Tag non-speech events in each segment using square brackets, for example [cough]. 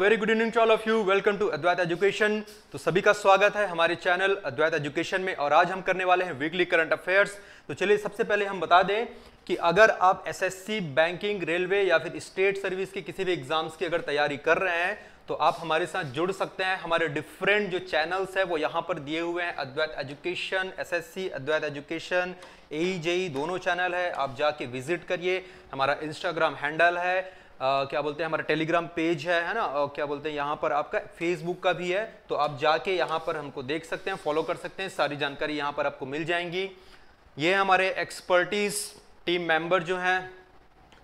Very good evening to all of you welcome to Advait education तो सभी का स्वागत है हमारे चैनल अद्वैत एजुकेशन में और आज हम करने वाले हैं वीकली करंट अफेयर्स तो चलिए सबसे पहले हम बता दें कि अगर आप एसएससी बैंकिंग रेलवे या फिर स्टेट सर्विस के किसी भी एग्जाम्स की अगर तैयारी कर रहे हैं तो आप हमारे साथ जुड़ सकते हैं हमारे डिफरेंट जो चैनल्स है वो यहाँ पर दिए हुए हैं Advait education SSC Advait education A दोनों चैनल है आप जाके विजिट करिए हमारा इंस्टाग्राम हैंडल है क्या बोलते हैं हमारा टेलीग्राम पेज है है ना और क्या बोलते हैं यहाँ पर आपका फेसबुक का भी है तो आप जाके यहाँ पर हमको देख सकते हैं फॉलो कर सकते हैं सारी जानकारी यहाँ पर आपको मिल जाएंगी ये हमारे एक्सपर्टीज टीम मेंबर जो हैं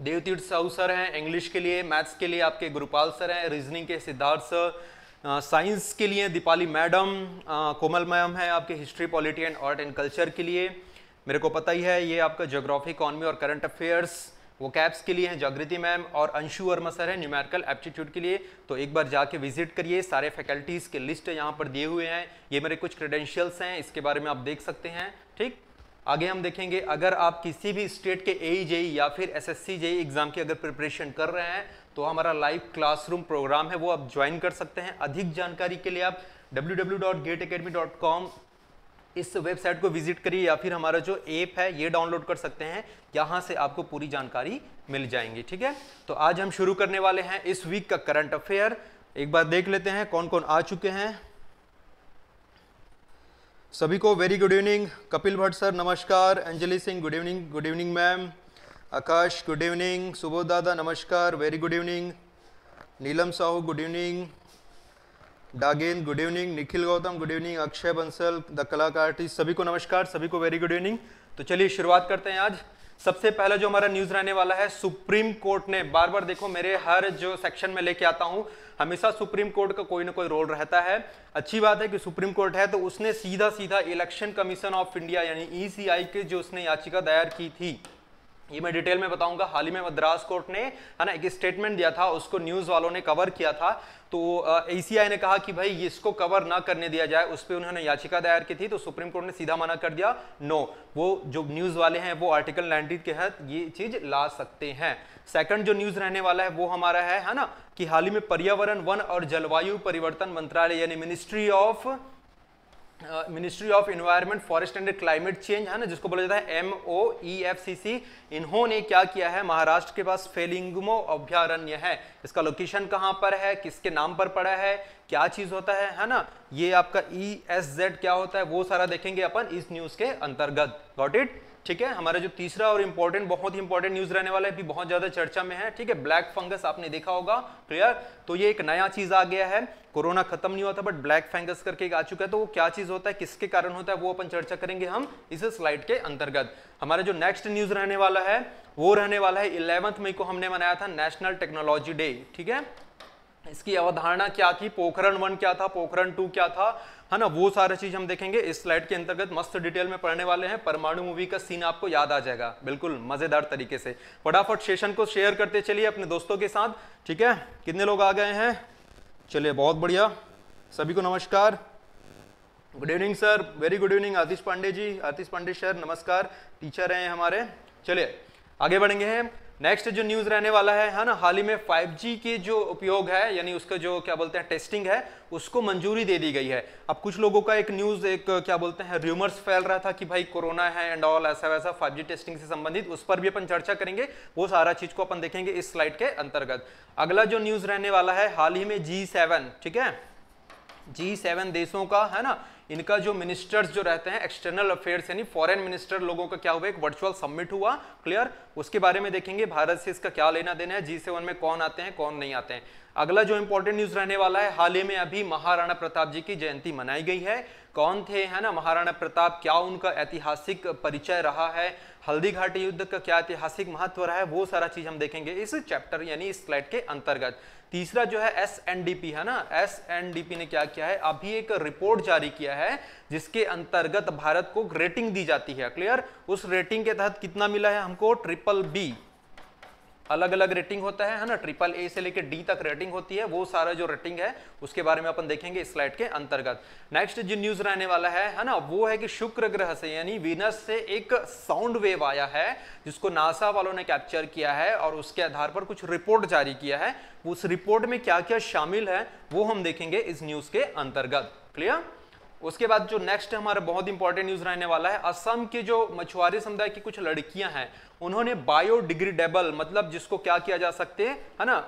देवतीर्थ साहू सर हैं इंग्लिश के लिए मैथ्स के लिए आपके गुरुपाल सर हैं रीजनिंग के सिद्धार्थ सर साइंस के लिए दीपाली मैडम कोमल मैम है आपके history polity and art and culture के लिए मेरे को पता ही है ये आपका जोग्राफी इकॉनमी और करंट अफेयर्स वो कैप्स के लिए हैं जागृति मैम और अंशु वर्मा सर है न्यूमेरिकल एप्टीट्यूड के लिए तो एक बार जाके विजिट करिए सारे फैकल्टीज़ के लिस्ट यहाँ पर दिए हुए हैं ये मेरे कुछ क्रेडेंशियल्स हैं इसके बारे में आप देख सकते हैं ठीक आगे हम देखेंगे अगर आप किसी भी स्टेट के ए जे e e या फिर S S C JE exam की अगर प्रिपरेशन कर रहे हैं तो हमारा लाइव क्लासरूम प्रोग्राम है वो आप ज्वाइन कर सकते हैं अधिक जानकारी के लिए आप W W dot gate academy dot com इस वेबसाइट को विजिट करिए या फिर हमारा जो ऐप है ये डाउनलोड कर सकते हैं यहाँ से आपको पूरी जानकारी मिल जाएंगी ठीक है तो आज हम शुरू करने वाले हैं इस वीक का करंट अफेयर एक बार देख लेते हैं कौन कौन आ चुके हैं सभी को very good evening Kapil Bhatt sir नमस्कार Anjali Singh good evening good evening ma'am Akash good evening Subodh दादा नमस्कार very good evening Neelam Sahu good evening Dagen good evening Nikhil Gautam good evening Akshay Bansal the कलाकार आर्टिस्ट सभी को नमस्कार सभी को वेरी गुड इवनिंग तो चलिए शुरुआत करते हैं आज सबसे पहला जो हमारा न्यूज रहने वाला है सुप्रीम कोर्ट ने बार बार देखो मेरे हर जो सेक्शन में लेके आता हूँ हमेशा सुप्रीम कोर्ट का कोई ना कोई रोल रहता है अच्छी बात है कि सुप्रीम कोर्ट है तो उसने सीधा सीधा इलेक्शन कमीशन ऑफ इंडिया यानी ईसीआई e के जो उसने याचिका दायर की थी ये मैं डिटेल में बताऊंगा हाल ही में मद्रास कोर्ट ने है ना एक स्टेटमेंट दिया था उसको न्यूज वालों ने कवर किया था तो एसीआई ने कहा कि भाई इसको कवर ना करने दिया जाए उस पर उन्होंने याचिका दायर की थी तो सुप्रीम कोर्ट ने सीधा मना कर दिया नो वो जो न्यूज़ वाले हैं वो आर्टिकल 19 के तहत ये चीज़ ला सकते हैं सेकंड जो न्यूज़ रहने वाला है वो हमारा है है ना कि हाल ही में पर्यावरण वन और जलवायु परिवर्तन मंत्रालय यानी ministry of ministry of environment forest and climate change है ना जिसको बोला जाता है M O E F C सी इन्होंने क्या किया है महाराष्ट्र के पास फेलिंगमो अभ्यारण्य है इसका लोकेशन कहाँ पर है किसके नाम पर पड़ा है क्या चीज होता है है ना ये आपका ई एस जेड क्या होता है वो सारा देखेंगे अपन इस न्यूज के अंतर्गत गॉट इट ठीक है हमारा जो तीसरा और इंपॉर्टेंट बहुत ही इंपॉर्टेंट न्यूज रहने वाला है भी बहुत ज्यादा चर्चा में है ठीक है ब्लैक फंगस आपने देखा होगा क्लियर तो ये एक नया चीज आ गया है कोरोना खत्म नहीं हुआ था बट ब्लैक फंगस करके एक आ चुका है तो वो क्या चीज होता है किसके कारण होता है वो अपन चर्चा करेंगे हम इस स्लाइड के अंतर्गत हमारा जो नेक्स्ट न्यूज रहने वाला है वो रहने वाला है इलेवंथ मई को हमने मनाया था नेशनल टेक्नोलॉजी डे ठीक है इसकी अवधारणा क्या थी पोखरण वन क्या था पोखरण टू क्या था है ना वो सारा चीज हम देखेंगे इस स्लाइड के अंतर्गत मस्त डिटेल में पढ़ने वाले हैं परमाणु मूवी का सीन आपको याद आ जाएगा बिल्कुल मजेदार तरीके से फटाफट सेशन को शेयर करते चलिए अपने दोस्तों के साथ ठीक है कितने लोग आ गए हैं चलिए बहुत बढ़िया सभी को नमस्कार good evening sir very good evening Atish Pandey ji Atish Pandey sir नमस्कार टीचर हैं हमारे चलिए आगे बढ़ेंगे हैं नेक्स्ट जो न्यूज रहने वाला है है ना हाल ही में 5G के जो उपयोग है यानी उसका जो क्या बोलते हैं टेस्टिंग है उसको मंजूरी दे दी गई है अब कुछ लोगों का एक न्यूज एक क्या बोलते हैं र्यूमर्स फैल रहा था कि भाई कोरोना है एंड ऑल ऐसा वैसा फाइव टेस्टिंग से संबंधित उस पर भी अपन चर्चा करेंगे वो सारा चीज को अपन देखेंगे इस स्लाइड के अंतर्गत अगला जो न्यूज रहने वाला है हाल ही में जी ठीक है जी सेवन देशों का है ना इनका जो मिनिस्टर्स जो रहते हैं एक्सटर्नल अफेयर्स यानी फॉरेन मिनिस्टर लोगों का क्या हुआ एक वर्चुअल सबमिट हुआ क्लियर उसके बारे में देखेंगे भारत से इसका क्या लेना देना है जी सेवन में कौन आते हैं कौन नहीं आते हैं अगला जो इंपॉर्टेंट न्यूज रहने वाला है हाल ही में अभी महाराणा प्रताप जी की जयंती मनाई गई है कौन थे है ना महाराणा प्रताप क्या उनका ऐतिहासिक परिचय रहा है हल्दी घाटी युद्ध का क्या ऐतिहासिक महत्व रहा है वो सारा चीज हम देखेंगे इस चैप्टर यानी इस स्लाइड के अंतर्गत तीसरा जो है एस है ना एस ने क्या किया है अभी एक रिपोर्ट जारी किया है जिसके अंतर्गत भारत को रेटिंग दी जाती है क्लियर उस रेटिंग के तहत कितना मिला है हमको ट्रिपल बी अलग अलग रेटिंग होता है है ना ट्रिपल ए से लेकर डी तक रेटिंग होती है वो सारा जो रेटिंग है उसके बारे में अपन देखेंगे इस स्लाइड के अंतर्गत नेक्स्ट जो न्यूज रहने वाला है है ना वो है कि शुक्र ग्रह से यानी वीनस से एक साउंड वेव आया है जिसको नासा वालों ने कैप्चर किया है और उसके आधार पर कुछ रिपोर्ट जारी किया है उस रिपोर्ट में क्या क्या शामिल है वो हम देखेंगे इस न्यूज के अंतर्गत क्लियर उसके बाद जो नेक्स्ट हमारा बहुत इंपॉर्टेंट न्यूज रहने वाला है असम के जो मछुआरे समुदाय की कुछ लड़कियां हैं उन्होंने बायोडिग्रेडेबल मतलब जिसको क्या किया जा सकते है ना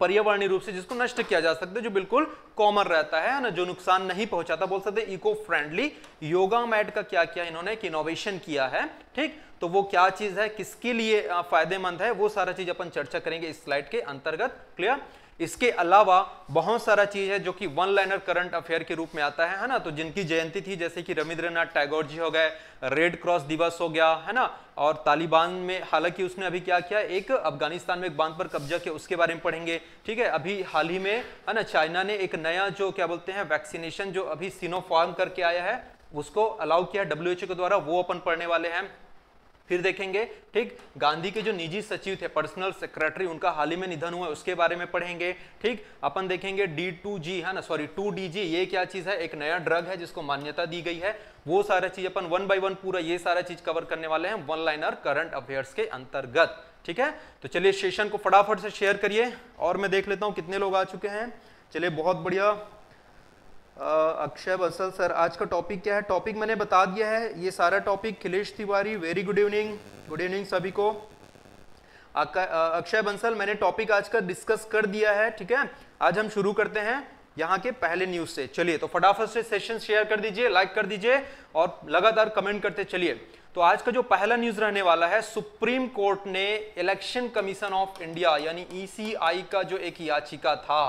पर्यावरणीय रूप से जिसको नष्ट किया जा सकता है जो बिल्कुल कॉमन रहता है ना जो नुकसान नहीं पहुंचाता बोल सकते इको फ्रेंडली योगा मैट का क्या किया इन्होंने एक इनोवेशन किया है ठीक तो वो क्या चीज है किसके लिए फायदेमंद है वो सारा चीज अपन चर्चा करेंगे इस स्लाइड के अंतर्गत क्लियर इसके अलावा बहुत सारा चीज है जो कि वन लाइनर करंट अफेयर के रूप में आता है है ना तो जिनकी जयंती थी जैसे कि रविंद्रनाथ टैगोर जी हो गए रेड क्रॉस दिवस हो गया है ना और तालिबान में हालांकि उसने अभी क्या किया एक अफगानिस्तान में एक बांध पर कब्जा किया उसके बारे में पढ़ेंगे ठीक है अभी हाल ही में है ना चाइना ने एक नया जो क्या बोलते हैं वैक्सीनेशन जो अभी सिनोफार्म करके आया है उसको अलाउ किया डब्ल्यू के द्वारा वो अपन पढ़ने वाले हैं फिर देखेंगे ठीक गांधी के जो निजी सचिव थे पर्सनल सेक्रेटरी उनका हाल ही में निधन हुआ उसके बारे में पढ़ेंगे ठीक अपन देखेंगे डी टू जी है ना सॉरी टू डी जी ये क्या चीज है एक नया ड्रग है जिसको मान्यता दी गई है वो सारा चीज अपन वन बाई वन पूरा ये सारा चीज कवर करने वाले हैं वन लाइनर करंट अफेयर्स के अंतर्गत ठीक है तो चलिए सेशन को फटाफट से शेयर करिए और मैं देख लेता हूँ कितने लोग आ चुके हैं चलिए बहुत बढ़िया अक्षय बसल सर आज का टॉपिक क्या है टॉपिक मैंने बता दिया है ये सारा topic Khilesh Tiwari very good evening good evening सभी को अक्षय बंसल मैंने टॉपिक आज का डिस्कस कर दिया है ठीक है आज हम शुरू करते हैं यहाँ के पहले न्यूज से चलिए तो फटाफट से सेशन शेयर कर दीजिए लाइक कर दीजिए और लगातार कमेंट करते चलिए तो आज का जो पहला न्यूज रहने वाला है सुप्रीम कोर्ट ने इलेक्शन कमीशन ऑफ इंडिया यानी ईसीआई e का जो एक याचिका था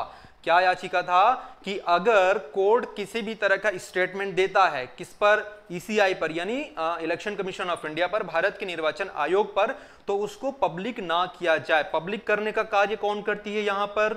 क्या याचिका था कि अगर कोर्ट किसी भी तरह का स्टेटमेंट देता है किस पर ईसीआई e पर यानी इलेक्शन कमीशन ऑफ इंडिया पर भारत के निर्वाचन आयोग पर तो उसको पब्लिक ना किया जाए पब्लिक करने का कार्य कौन करती है यहां पर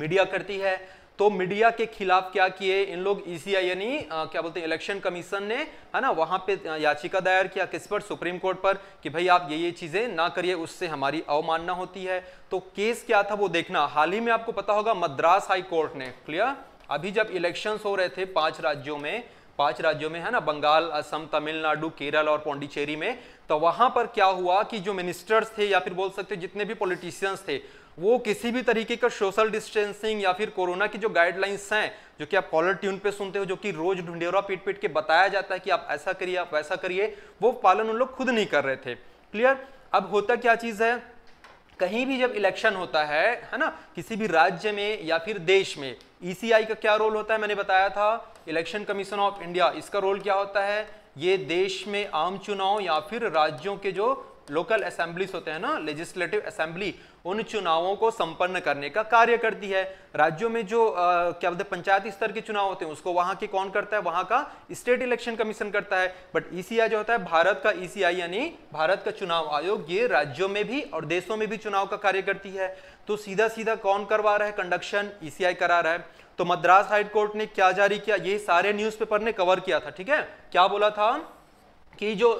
मीडिया करती है तो मीडिया के खिलाफ क्या किए इन लोग ईसीआई e यानी क्या बोलते हैं इलेक्शन कमीशन ने है ना वहां पे याचिका दायर किया किस पर सुप्रीम कोर्ट पर कि भाई आप ये ये चीजें ना करिए उससे हमारी अवमानना होती है तो केस क्या था वो देखना हाल ही में आपको पता होगा मद्रास हाई कोर्ट ने क्लियर अभी जब इलेक्शन हो रहे थे पांच राज्यों में पांच राज्यों में है ना बंगाल असम तमिलनाडु केरल और पौंडीचेरी में तो वहां पर क्या हुआ कि जो मिनिस्टर्स थे या फिर बोल सकते जितने भी पॉलिटिशियंस थे वो किसी भी तरीके का सोशल डिस्टेंसिंग या फिर कोरोना की जो गाइडलाइंस हैं जो कि आप कॉलर ट्यून पे सुनते हो जो कि रोज ढूंढेरा पीट पीट के बताया जाता है कि आप ऐसा करिए आप वैसा करिए वो पालन उन लोग खुद नहीं कर रहे थे क्लियर अब होता क्या चीज़ है कहीं भी जब इलेक्शन होता है है ना किसी भी राज्य में या फिर देश में ईसीआई e का क्या रोल होता है मैंने बताया था इलेक्शन कमीशन ऑफ इंडिया इसका रोल क्या होता है ये देश में आम चुनाव या फिर राज्यों के जो लोकल असेंबली होते हैं ना लेजिस्लेटिव असेंबली उन चुनावों को संपन्न करने का कार्य करती है राज्यों में जो आ, क्या बोलते हैं पंचायती स्तर के चुनाव होते हैं उसको वहां के कौन करता है वहां का स्टेट इलेक्शन कमीशन करता है बट ईसीआई जो होता है भारत का ईसीआई यानी भारत का चुनाव आयोग ये राज्यों में भी और देशों में भी चुनाव का कार्य करती है तो सीधा सीधा कौन करवा रहा है कंडक्शन ईसीआई करा रहा है तो मद्रास हाईकोर्ट ने क्या जारी किया ये सारे न्यूज ने कवर किया था ठीक है क्या बोला था कि जो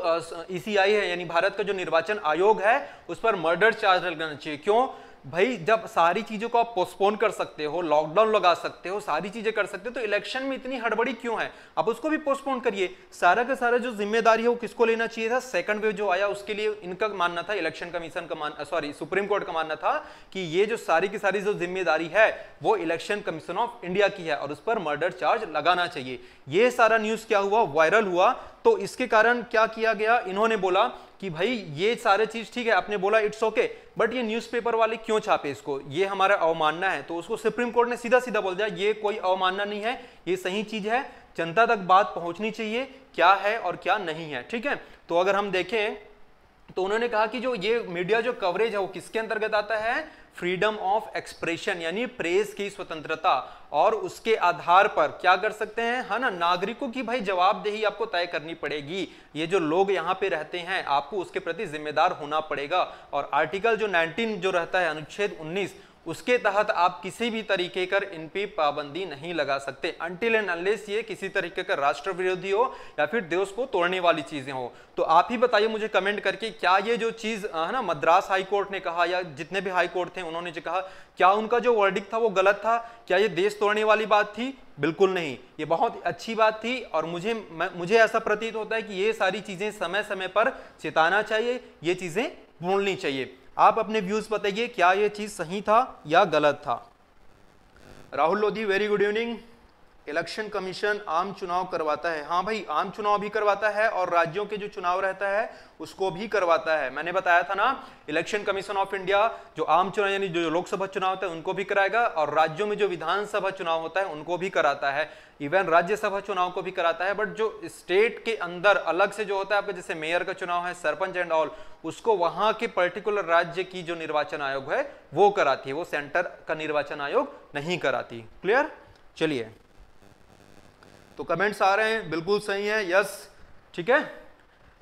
ईसीआई है यानी भारत का जो निर्वाचन आयोग है उस पर मर्डर चार्ज लगाना चाहिए क्यों भाई जब सारी चीजों को आप पोस्टपोन कर सकते हो लॉकडाउन लगा सकते हो सारी चीजें कर सकते हो तो इलेक्शन में इतनी हड़बड़ी क्यों है आप उसको भी पोस्टपोन करिए सारा का सारा जो जिम्मेदारी है वो किसको लेना चाहिए था सेकंड वेव जो आया उसके लिए इनका मानना था इलेक्शन कमीशन का मान सॉरी सुप्रीम कोर्ट का मानना था कि ये जो सारी की सारी जो जिम्मेदारी है वो इलेक्शन कमीशन ऑफ इंडिया की है और उस पर मर्डर चार्ज लगाना चाहिए ये सारा न्यूज क्या हुआ वायरल हुआ तो इसके कारण क्या किया गया इन्होंने बोला कि भाई ये सारे चीज़ ठीक है आपने बोला इट्स ओके बट ये न्यूज़पेपर वाले क्यों छापे इसको ये हमारा अवमानना है तो उसको सुप्रीम कोर्ट ने सीधा सीधा बोल दिया ये कोई अवमानना नहीं है ये सही चीज़ है जनता तक बात पहुंचनी चाहिए क्या है और क्या नहीं है ठीक है तो अगर हम देखें तो उन्होंने कहा कि जो ये मीडिया जो कवरेज है वो किसके अंतर्गत आता है फ्रीडम ऑफ एक्सप्रेशन यानी प्रेस की स्वतंत्रता और उसके आधार पर क्या कर सकते हैं है हाँ ना नागरिकों की भाई जवाबदेही आपको तय करनी पड़ेगी ये जो लोग यहाँ पे रहते हैं आपको उसके प्रति जिम्मेदार होना पड़ेगा और आर्टिकल जो 19 जो रहता है अनुच्छेद उसके तहत आप किसी भी तरीके कर इन पे पाबंदी नहीं लगा सकते अनटिल एंड अनलेस ये किसी तरीके का राष्ट्र विरोधी हो या फिर देश को तोड़ने वाली चीजें हो तो आप ही बताइए मुझे कमेंट करके क्या ये जो चीज है ना मद्रास हाईकोर्ट ने कहा या जितने भी हाईकोर्ट थे उन्होंने जो कहा क्या उनका जो वर्डिक था वो गलत था क्या ये देश तोड़ने वाली बात थी बिल्कुल नहीं ये बहुत अच्छी बात थी और मुझे मुझे ऐसा प्रतीत होता है कि ये सारी चीजें समय समय पर चेताना चाहिए ये चीजें बोलनी चाहिए आप अपने व्यूज बताइए क्या ये चीज सही था या गलत था Rahul Lodhi very good evening election commission आम चुनाव करवाता है हाँ भाई आम चुनाव भी करवाता है और राज्यों के जो चुनाव रहता है उसको भी करवाता है मैंने बताया था ना इलेक्शन कमीशन ऑफ इंडिया जो आम चुनाव यानी जो लोकसभा चुनाव होता है उनको भी कराएगा और राज्यों में जो विधानसभा चुनाव होता है उनको भी कराता है इवन राज्यसभा चुनाव को भी कराता है बट जो स्टेट के अंदर अलग से जो होता है आपका जैसे मेयर का चुनाव है सरपंच एंड ऑल उसको वहां के पर्टिकुलर राज्य की जो निर्वाचन आयोग है वो कराती है वो सेंटर का निर्वाचन आयोग नहीं कराती क्लियर चलिए तो कमेंट्स आ रहे हैं बिल्कुल सही है यस ठीक है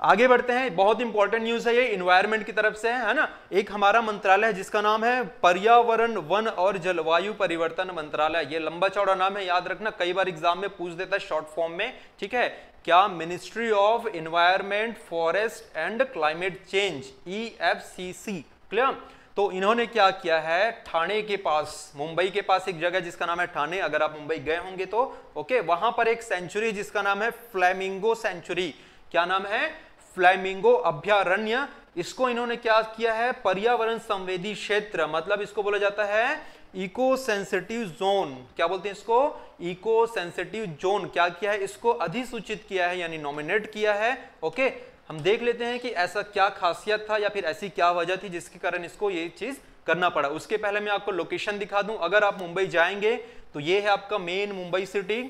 आगे बढ़ते हैं बहुत इंपॉर्टेंट न्यूज है ये इन्वायरमेंट की तरफ से है ना एक हमारा मंत्रालय है जिसका नाम है पर्यावरण वन और जलवायु परिवर्तन मंत्रालय ये लंबा चौड़ा नाम है याद रखना कई बार एग्जाम में पूछ देता है शॉर्ट फॉर्म में ठीक है क्या ministry of environment forest and climate change ई क्लियर तो इन्होंने क्या किया है ठाणे के पास मुंबई के पास एक जगह जिसका नाम है ठाणे अगर आप मुंबई गए होंगे तो ओके वहां पर एक सेंचुरी जिसका नाम है फ्लैमिंगो सेंचुरी क्या नाम है फ्लैमिंगो अभ्यारण्य इसको इन्होंने क्या किया है पर्यावरण संवेदी क्षेत्र मतलब इसको बोला जाता है इको सेंसिटिव जोन क्या बोलते हैं इसको इको सेंसिटिव जोन क्या किया है इसको अधिसूचित किया है यानी नॉमिनेट किया है ओके हम देख लेते हैं कि ऐसा क्या खासियत था या फिर ऐसी क्या वजह थी जिसके कारण इसको ये चीज़ करना पड़ा उसके पहले मैं आपको लोकेशन दिखा दूं अगर आप मुंबई जाएंगे तो ये है आपका मेन मुंबई सिटी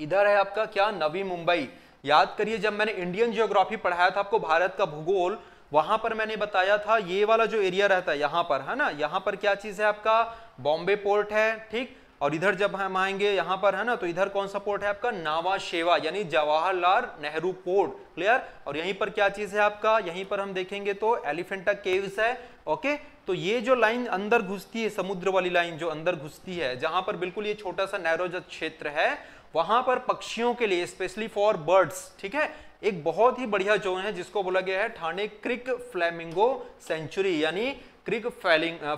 इधर है आपका क्या नवी मुंबई याद करिए जब मैंने इंडियन जियोग्राफी पढ़ाया था आपको भारत का भूगोल वहां पर मैंने बताया था ये वाला जो एरिया रहता है यहां पर है ना यहां पर क्या चीज़ है आपका बॉम्बे पोर्ट है ठीक और इधर जब हम आएंगे यहाँ पर है ना तो इधर कौन सा पोर्ट है आपका नावा शेवा यानी जवाहरलाल नेहरू पोर्ट क्लियर और यहीं पर क्या चीज़ है आपका यहीं पर हम देखेंगे तो एलिफेंटा केव्स है ओके तो ये जो लाइन अंदर घुसती है समुद्र वाली लाइन जो अंदर घुसती है जहां पर बिल्कुल ये छोटा सा नैरो जो क्षेत्र है वहां पर पक्षियों के लिए स्पेशली फॉर बर्ड्स ठीक है एक बहुत ही बढ़िया जोन है जिसको बोला गया है ठाणे क्रिक फ्लैमिंगो सेंचुरी यानी क्रिक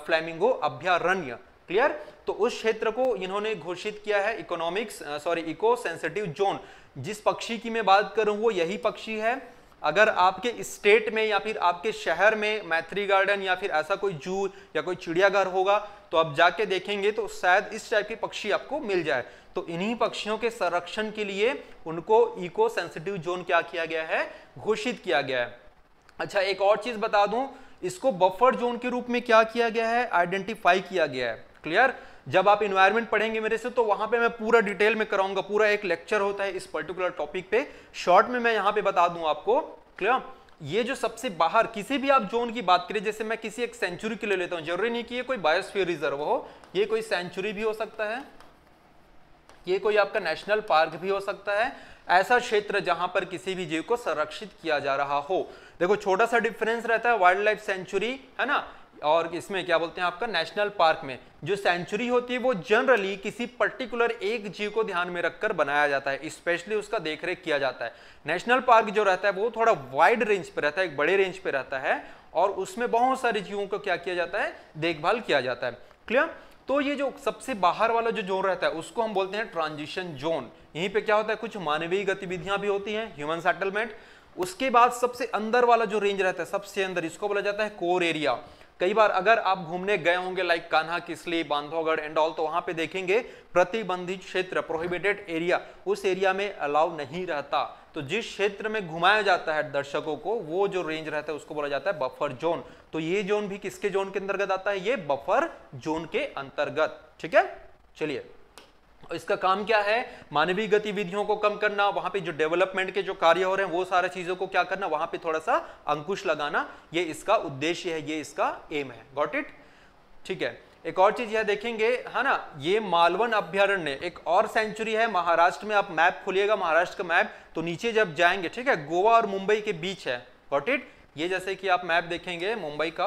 फ्लैमिंगो अभ्यारण्य क्लियर तो उस क्षेत्र को इन्होंने घोषित किया है economics sorry eco sensitive zone जिस पक्षी की मैं बात करूं वो यही पक्षी है अगर आपके स्टेट में या फिर आपके शहर में मैथ्री गार्डन या फिर ऐसा कोई जू या कोई चिड़ियाघर होगा तो आप जाके देखेंगे तो शायद इस टाइप के पक्षी आपको मिल जाए तो इन्हीं पक्षियों के संरक्षण के लिए उनको इको सेंसिटिव जोन क्या किया गया है घोषित किया गया है अच्छा एक और चीज बता दूं इसको बफर जोन के रूप में क्या किया गया है आइडेंटिफाई किया गया है क्लियर जब आप इन्वायरमेंट पढ़ेंगे मेरे से तो वहां पे मैं पूरा डिटेल में कराऊंगा पूरा एक लेक्चर होता है इस पर्टिकुलर टॉपिक पे शॉर्ट में मैं यहां पे बता दूं आपको क्लियर ये जो सबसे बाहर किसी भी आप जोन की बात करें जैसे मैं किसी एक सेंचुरी के ले लेता हूं जरूरी नहीं कि ये कोई बायोस्फीयर रिजर्व हो ये कोई सेंचुरी भी हो सकता है ये कोई आपका नेशनल पार्क भी हो सकता है ऐसा क्षेत्र जहां पर किसी भी जीव को संरक्षित किया जा रहा हो देखो छोटा सा डिफरेंस रहता है वाइल्ड लाइफ सेंचुरी है ना और इसमें क्या बोलते हैं आपका नेशनल पार्क में जो सेंचुरी होती है वो जनरली किसी पर्टिकुलर एक जीव को ध्यान में रखकर बनाया जाता है स्पेशली उसका देखरेख किया जाता है नेशनल पार्क जो रहता है वो थोड़ा वाइड रेंज पे रहता है एक बड़े रेंज पे रहता है और उसमें बहुत सारे जीवों को क्या किया जाता है देखभाल किया जाता है क्लियर तो ये जो सबसे बाहर वाला जो जोन रहता है उसको हम बोलते हैं ट्रांजिशन जोन यहीं पे क्या होता है कुछ मानवीय गतिविधियां भी होती हैं ह्यूमन सेटलमेंट उसके बाद सबसे अंदर वाला जो रेंज रहता है सबसे अंदर इसको बोला जाता है कोर एरिया कई बार अगर आप घूमने गए होंगे like Kanha Kisli Bandhavgarh and all तो वहां पे देखेंगे प्रतिबंधित क्षेत्र प्रोहिबिटेड एरिया उस एरिया में अलाउ नहीं रहता तो जिस क्षेत्र में घुमाया जाता है दर्शकों को वो जो रेंज रहता है उसको बोला जाता है बफर जोन तो ये जोन भी किसके जोन के अंतर्गत आता है ये बफर जोन के अंतर्गत ठीक है चलिए इसका काम क्या है मानवीय गतिविधियों को कम करना वहां पे जो डेवलपमेंट के जो कार्य हो रहे हैं वो सारे चीजों को क्या करना वहां पे थोड़ा सा अंकुश लगाना ये इसका उद्देश्य है ये इसका एम है गॉट इट ठीक है एक और चीज यह देखेंगे है ना ये मालवन अभ्यारण्य एक और सेंचुरी है महाराष्ट्र में आप मैप खोलिएगा महाराष्ट्र का मैप तो नीचे जब जाएंगे ठीक है गोवा और मुंबई के बीच है गॉट इट ये जैसे कि आप मैप देखेंगे मुंबई का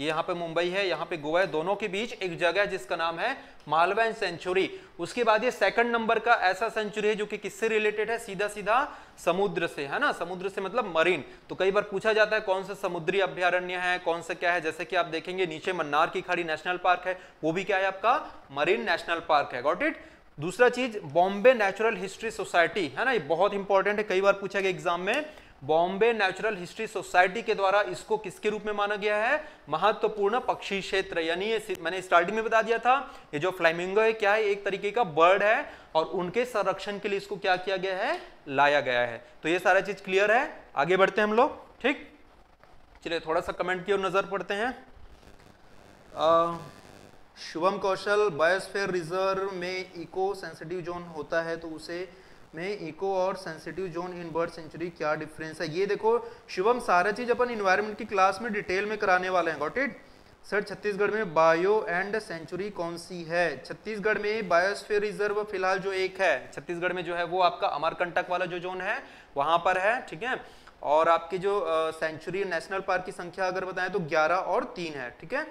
ये यहाँ पे मुंबई है यहाँ पे गोवा है दोनों के बीच एक जगह है जिसका नाम है मालवैन सेंचुरी उसके बाद ये सेकंड नंबर का ऐसा सेंचुरी है जो कि किससे रिलेटेड है सीधा सीधा समुद्र से है ना समुद्र से मतलब मरीन तो कई बार पूछा जाता है कौन सा समुद्री अभ्यारण्य है कौन सा क्या है जैसे कि आप देखेंगे नीचे मन्नार की खाड़ी नेशनल पार्क है वो भी क्या है आपका मरीन नेशनल पार्क है गॉट इट दूसरा चीज बॉम्बे नेचुरल हिस्ट्री सोसाइटी है ना ये बहुत इंपॉर्टेंट है कई बार पूछा गया एग्जाम में बॉम्बे नेचुरल हिस्ट्री सोसाइटी के द्वारा इसको किसके रूप में माना गया है महत्वपूर्ण पक्षी क्षेत्र यानी मैंने स्टार्टिंग में बता दिया था ये जो फ्लाइमिंगो है क्या है एक तरीके का बर्ड है और उनके संरक्षण के लिए इसको क्या किया गया है लाया गया है तो ये सारा चीज क्लियर है आगे बढ़ते हैं हम लोग ठीक चलिए थोड़ा सा कमेंट की ओर नजर पड़ते हैं आ, शुभम कौशल बायोस्फेयर रिजर्व में इको सेंसिटिव जोन होता है तो उसे में इको और सेंसिटिव जोन इन बर्ड सेंचुरी क्या डिफरेंस है ये देखो शुभम सारा चीज अपन इन्वायरमेंट की क्लास में डिटेल में कराने वाले हैं गॉट इट सर छत्तीसगढ़ में बायो एंड सेंचुरी कौन सी है छत्तीसगढ़ में बायोस्फीयर रिजर्व फिलहाल जो एक है छत्तीसगढ़ में जो है वो आपका अमरकंटक वाला जो जोन है वहां पर है ठीक है और आपके जो सेंचुरी नेशनल पार्क की संख्या अगर बताएं तो 11 और 3 है ठीक है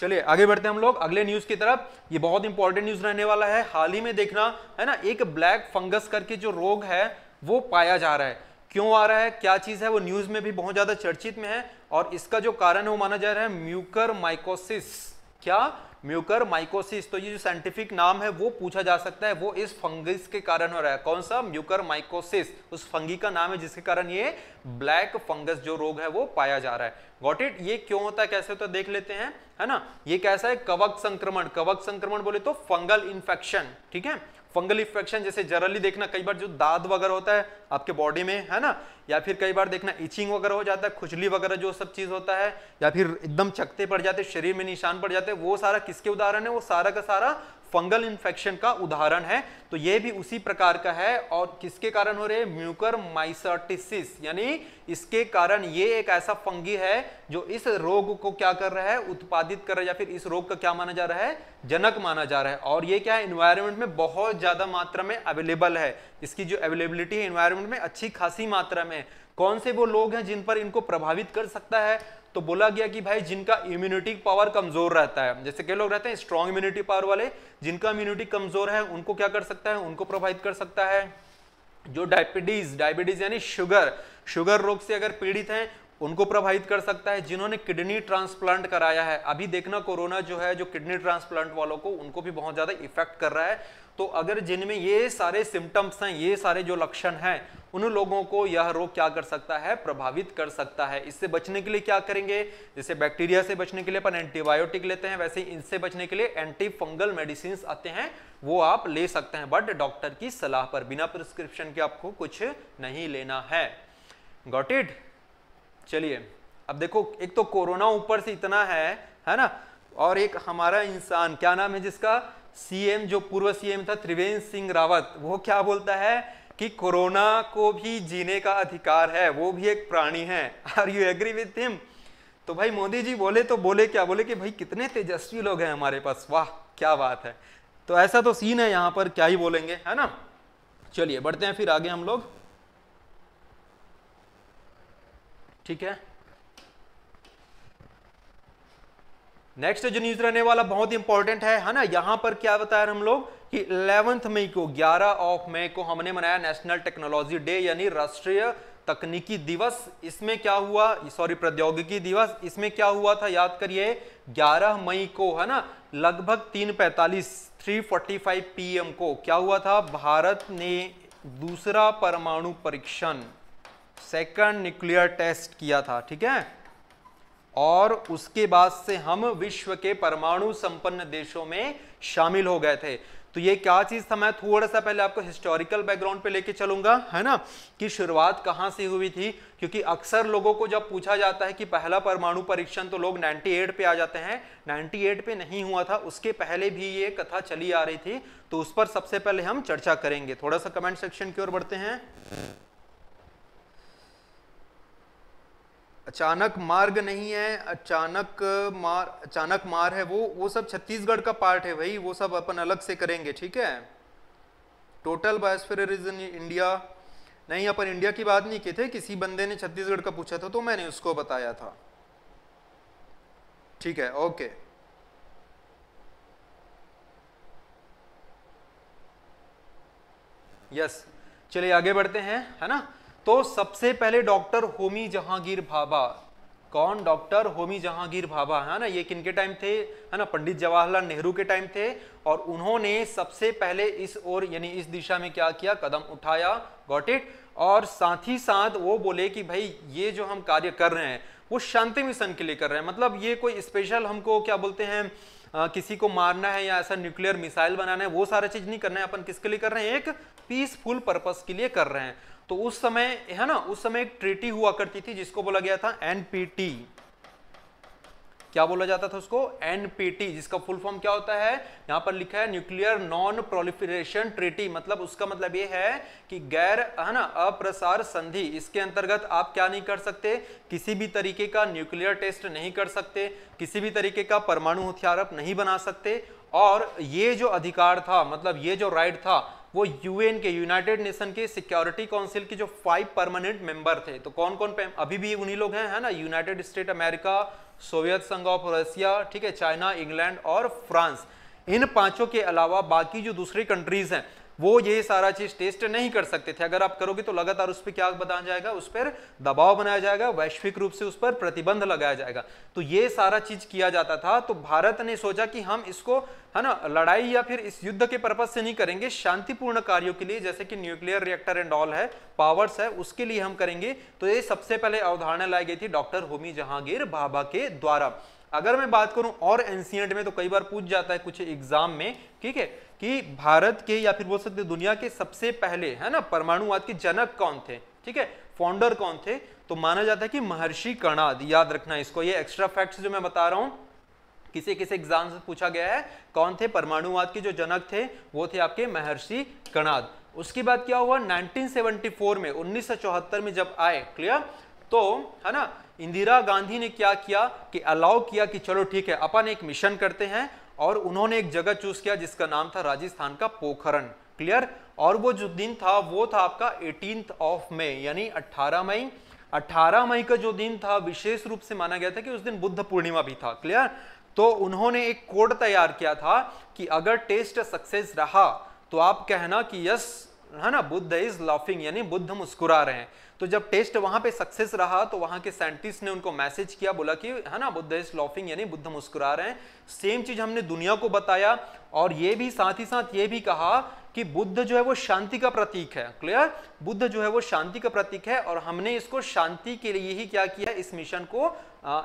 चलिए आगे बढ़ते हैं हम लोग अगले न्यूज की तरफ ये बहुत इंपॉर्टेंट न्यूज रहने वाला है हाल ही में देखना है ना एक ब्लैक फंगस करके जो रोग है वो पाया जा रहा है क्यों आ रहा है क्या चीज है वो न्यूज में भी बहुत ज्यादा चर्चित में है और इसका जो कारण है वो माना जा रहा है म्यूकर माइकोसिस क्या म्यूकर माइकोसिस तो ये जो साइंटिफिक नाम है वो पूछा जा सकता है वो इस फंगस के कारण हो रहा है कौन सा म्यूकर माइकोसिस उस फंगी का नाम है जिसके कारण ये ब्लैक फंगस जो रोग है वो पाया जा रहा है गॉट इट ये क्यों होता है कैसे होता है देख लेते हैं है ना ये कैसा है कवक संक्रमण कवक संक्रमण बोले तो फंगल इन्फेक्शन ठीक है फंगल इन्फेक्शन जैसे जरली देखना कई बार जो दाद वगैरह होता है आपके बॉडी में है ना या फिर कई बार देखना इचिंग वगैरह हो जाता है खुजली वगैरह जो सब चीज़ होता है या फिर एकदम चकते पड़ जाते शरीर में निशान पड़ जाते वो सारा किसके उदाहरण है वो सारा का सारा फंगल इन्फेक्शन का उदाहरण है तो यह भी उसी प्रकार का है और किसके कारण हो रहे हैं म्यूकर माइसर्टिस यानी इसके कारण ये एक ऐसा फंगी है जो इस रोग को क्या कर रहा है उत्पादित कर रहा है या फिर इस रोग का क्या माना जा रहा है जनक माना जा रहा है और ये क्या है इन्वायरमेंट में बहुत ज़्यादा मात्रा में अवेलेबल है इसकी जो अवेलेबिलिटी है इन्वायरमेंट में अच्छी खासी मात्रा में कौन से वो लोग हैं जिन पर इनको प्रभावित कर सकता है तो बोला गया कि भाई जिनका इम्यूनिटी पावर कमजोर रहता है जैसे कई लोग रहते हैं स्ट्रॉन्ग इम्यूनिटी पावर वाले जिनका इम्यूनिटी कमजोर है उनको क्या कर सकता है उनको प्रोवाइड कर सकता है जो डायबिटीज डायबिटीज यानी शुगर शुगर रोग से अगर पीड़ित हैं उनको प्रभावित कर सकता है जिन्होंने किडनी ट्रांसप्लांट कराया है अभी देखना कोरोना जो है जो किडनी ट्रांसप्लांट वालों को उनको भी बहुत ज़्यादा इफेक्ट कर रहा है तो अगर जिनमें ये सारे सिम्टम्स हैं ये सारे जो लक्षण हैं उन लोगों को यह रोग क्या कर सकता है प्रभावित कर सकता है इससे बचने के लिए क्या करेंगे जैसे बैक्टीरिया से बचने के लिए अपन एंटीबायोटिक लेते हैं वैसे इनसे बचने के लिए एंटी फंगल मेडिसिन आते हैं वो आप ले सकते हैं बट डॉक्टर की सलाह पर बिना प्रिस्क्रिप्शन के आपको कुछ नहीं लेना है गॉट इट चलिए अब देखो एक तो कोरोना ऊपर से इतना है है ना और एक हमारा इंसान क्या नाम है जिसका सीएम जो पूर्व सीएम था त्रिवेंद्र सिंह रावत वो क्या बोलता है कि कोरोना को भी जीने का अधिकार है वो भी एक प्राणी है are you agree with him तो भाई मोदी जी बोले तो बोले क्या बोले कि भाई कितने तेजस्वी लोग हैं हमारे पास वाह क्या बात है तो ऐसा तो सीन है यहां पर क्या ही बोलेंगे है ना चलिए बढ़ते हैं फिर आगे हम लोग ठीक है नेक्स्ट जो न्यूज रहने वाला बहुत ही इंपॉर्टेंट है है ना यहां पर क्या बताया हम लोग कि इलेवंथ मई को 11 ऑफ मई को हमने मनाया नेशनल टेक्नोलॉजी डे यानी राष्ट्रीय तकनीकी दिवस इसमें क्या हुआ सॉरी प्रौद्योगिकी दिवस इसमें क्या हुआ था याद करिए 11 मई को है ना लगभग 3:45 3:45 पीएम को क्या हुआ था भारत ने दूसरा परमाणु परीक्षण सेकंड न्यूक्लियर टेस्ट किया था ठीक है और उसके बाद से हम विश्व के परमाणु संपन्न देशों में शामिल हो गए थे तो ये क्या चीज था मैं थोड़ा सा पहले आपको हिस्टोरिकल बैकग्राउंड पे लेके चलूंगा है ना कि शुरुआत कहाँ से हुई थी क्योंकि अक्सर लोगों को जब पूछा जाता है कि पहला परमाणु परीक्षण तो लोग 98 पे आ जाते हैं 98 पे नहीं हुआ था उसके पहले भी ये कथा चली आ रही थी तो उस पर सबसे पहले हम चर्चा करेंगे थोड़ा सा कमेंट सेक्शन की ओर बढ़ते हैं अचानक मार्ग नहीं है अचानक मार अचानक मार है वो वो सब छत्तीसगढ़ का पार्ट है भाई वो सब अपन अलग से करेंगे ठीक है total biosphere is in India नहीं अपन इंडिया की बात नहीं किए थे किसी बंदे ने छत्तीसगढ़ का पूछा था तो मैंने उसको बताया था ठीक है ओके यस चलिए आगे बढ़ते हैं है ना तो सबसे पहले डॉक्टर होमी जहांगीर भाभा कौन डॉक्टर होमी जहांगीर भाभा है ना ये किनके टाइम थे है ना पंडित जवाहरलाल नेहरू के टाइम थे और उन्होंने सबसे पहले इस ओर यानी इस दिशा में क्या किया कदम उठाया गॉट इट और साथ ही साथ वो बोले कि भाई ये जो हम कार्य कर रहे हैं वो शांति मिशन के लिए कर रहे हैं मतलब ये कोई स्पेशल हमको क्या बोलते हैं आ, किसी को मारना है या ऐसा न्यूक्लियर मिसाइल बनाना है वो सारा चीज़ नहीं करना है अपन किसके लिए कर रहे हैं एक पीसफुल पर्पज़ के लिए कर रहे हैं तो उस समय है ना उस समय एक ट्रीटी हुआ करती थी जिसको बोला गया था एनपीटी क्या बोला जाता था उसको एनपीटी जिसका फुल फॉर्म क्या होता है यहां पर लिखा है न्यूक्लियर नॉन प्रोलिफिरेशन ट्रीटी मतलब उसका मतलब यह है कि गैर है ना अप्रसार संधि इसके अंतर्गत आप क्या नहीं कर सकते किसी भी तरीके का न्यूक्लियर टेस्ट नहीं कर सकते किसी भी तरीके का परमाणु हथियार आप नहीं बना सकते और ये जो अधिकार था मतलब ये जो राइट था वो यूएन के यूनाइटेड नेशन के सिक्योरिटी काउंसिल के जो फाइव परमानेंट मेंबर थे तो कौन कौन अभी भी उन्हीं लोग हैं है ना यूनाइटेड स्टेट अमेरिका सोवियत संघ ऑफ रशिया ठीक है चाइना इंग्लैंड और फ्रांस इन पांचों के अलावा बाकी जो दूसरी कंट्रीज हैं वो ये सारा चीज टेस्ट नहीं कर सकते थे अगर आप करोगे तो लगातार उस पर क्या बताया जाएगा उस पर दबाव बनाया जाएगा वैश्विक रूप से उस पर प्रतिबंध लगाया जाएगा तो ये सारा चीज किया जाता था तो भारत ने सोचा कि हम इसको है ना लड़ाई या फिर इस युद्ध के पर्पज से नहीं करेंगे शांतिपूर्ण कार्यों के लिए जैसे कि न्यूक्लियर रिएक्टर एंड ऑल है पावर्स है उसके लिए हम करेंगे तो ये सबसे पहले अवधारणा लाई गई थी डॉक्टर होमी जहांगीर बाबा के द्वारा अगर मैं बात करूं और एनसीएंट में तो कई बार पूछ जाता है कुछ एग्जाम में ठीक है कि भारत के या फिर बोल सकते दुनिया के सबसे पहले है ना परमाणुवाद के जनक कौन थे ठीक है फाउंडर कौन थे तो माना जाता है कि महर्षि कर्णाद याद रखना इसको ये एक्स्ट्रा फैक्ट्स जो मैं बता रहा हूँ किसे किसे एग्जाम से पूछा गया है कौन थे परमाणुवाद के जो जनक थे वो थे आपके महर्षि कर्णाद उसके बाद क्या हुआ 1974 में 1974 में जब आए क्लियर तो है ना इंदिरा गांधी ने क्या किया कि अलाउ किया कि चलो ठीक है अपन एक मिशन करते हैं और उन्होंने एक जगह चूज किया जिसका नाम था राजस्थान का पोखरण क्लियर और वो जो दिन था वो था आपका एटीन ऑफ मे यानी 18 मई 18 मई का जो दिन था विशेष रूप से माना गया था कि उस दिन बुद्ध पूर्णिमा भी था क्लियर तो उन्होंने एक कोड तैयार किया था कि अगर टेस्ट सक्सेस रहा तो आप कहना कि यस है ना बुद्ध इज लाफिंग यानी बुद्ध मुस्कुरा रहे हैं तो जब टेस्ट वहां पे सक्सेस रहा तो वहां के साइंटिस्ट ने उनको मैसेज किया बोला कि है ना बुद्ध इज लॉफिंग यानी बुद्ध मुस्कुरा रहे हैं सेम चीज हमने दुनिया को बताया और ये भी साथ ही साथ ये भी कहा कि बुद्ध जो है वो शांति का प्रतीक है क्लियर बुद्ध जो है वो शांति का प्रतीक है और हमने इसको शांति के लिए ही क्या किया इस मिशन को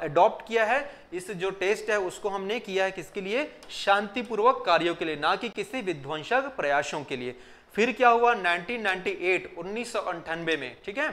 एडॉप्ट किया है इस जो टेस्ट है उसको हमने किया है किसके लिए शांतिपूर्वक कार्यों के लिए ना कि किसी विध्वंसक प्रयासों के लिए फिर क्या हुआ 1998 उन्नीस में ठीक है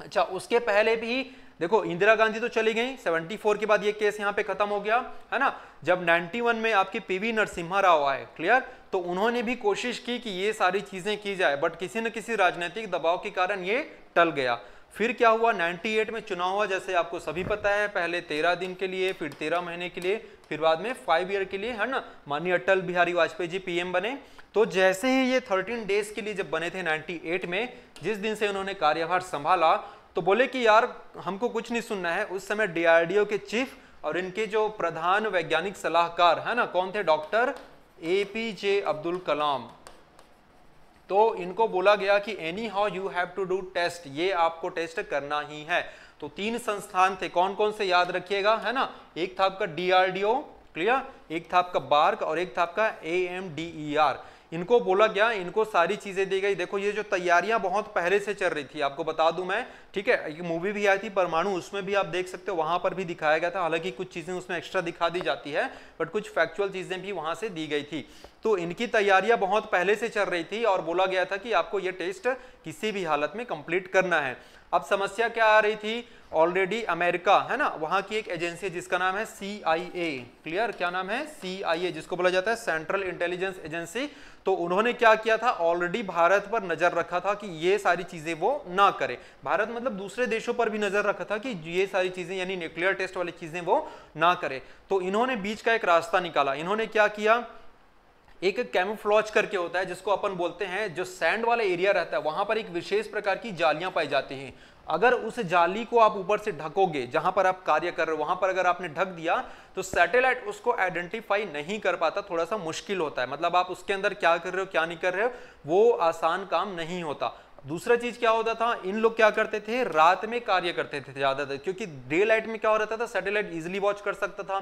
अच्छा उसके पहले भी देखो इंदिरा गांधी तो चली गई 74 के बाद ये केस यहाँ पे खत्म हो गया है ना जब 91 में आपकी पीवी नरसिम्हा राव आए क्लियर तो उन्होंने भी कोशिश की कि ये सारी चीजें की जाए बट किसी न किसी राजनीतिक दबाव के कारण ये टल गया फिर क्या हुआ 98 में चुनाव हुआ जैसे आपको सभी पता है पहले तेरह दिन के लिए फिर तेरह महीने के लिए फिर बाद में फाइव ईयर के लिए है ना माननीय अटल बिहारी वाजपेयी जी पीएम बने तो जैसे ही ये 13 डेज के लिए जब बने थे 98 में जिस दिन से उन्होंने कार्यभार संभाला तो बोले कि यार हमको कुछ नहीं सुनना है उस समय डीआरडीओ के चीफ और इनके जो प्रधान वैज्ञानिक सलाहकार है ना कौन थे doctor A P J Abdul Kalam तो इनको बोला गया कि anyhow you have to do test ये आपको टेस्ट करना ही है तो तीन संस्थान थे कौन कौन से याद रखिएगा है ना एक था आपका डीआरडीओ क्लियर एक था आपका बार्क और एक था आपका A M D E R इनको बोला गया इनको सारी चीज़ें दी गई देखो ये जो तैयारियां बहुत पहले से चल रही थी आपको बता दूं मैं ठीक है एक मूवी भी आई थी परमाणु उसमें भी आप देख सकते हो वहां पर भी दिखाया गया था हालांकि कुछ चीज़ें उसमें एक्स्ट्रा दिखा दी जाती है बट कुछ फैक्चुअल चीज़ें भी वहां से दी गई थी तो इनकी तैयारियां बहुत पहले से चल रही थी और बोला गया था कि आपको ये टेस्ट किसी भी हालत में कंप्लीट करना है अब समस्या क्या आ रही थी ऑलरेडी अमेरिका है ना वहां की एक एजेंसी जिसका नाम है सी क्लियर क्या नाम है सी जिसको बोला जाता है सेंट्रल इंटेलिजेंस एजेंसी तो उन्होंने क्या किया था ऑलरेडी भारत पर नजर रखा था कि ये सारी चीजें वो ना करे भारत मतलब दूसरे देशों पर भी नजर रखा था कि ये सारी चीजें यानी न्यूक्लियर टेस्ट वाली चीजें वो ना करे तो इन्होंने बीच का एक रास्ता निकाला इन्होंने क्या किया एक कैमोफ्लॉज करके होता है जिसको अपन बोलते हैं जो सैंड वाला एरिया रहता है वहां पर एक विशेष प्रकार की जालियां पाई जाती हैं अगर उस जाली को आप ऊपर से ढकोगे जहां पर आप कार्य कर रहे हो वहां पर अगर आपने ढक दिया तो सैटेलाइट उसको आइडेंटिफाई नहीं कर पाता थोड़ा सा मुश्किल होता है मतलब आप उसके अंदर क्या कर रहे हो क्या नहीं कर रहे हो वो आसान काम नहीं होता दूसरा चीज क्या होता था इन लोग क्या करते थे रात में कार्य करते थे ज्यादातर क्योंकि डे लाइट में क्या हो रहता था सैटेलाइट इजिली वॉच कर सकता था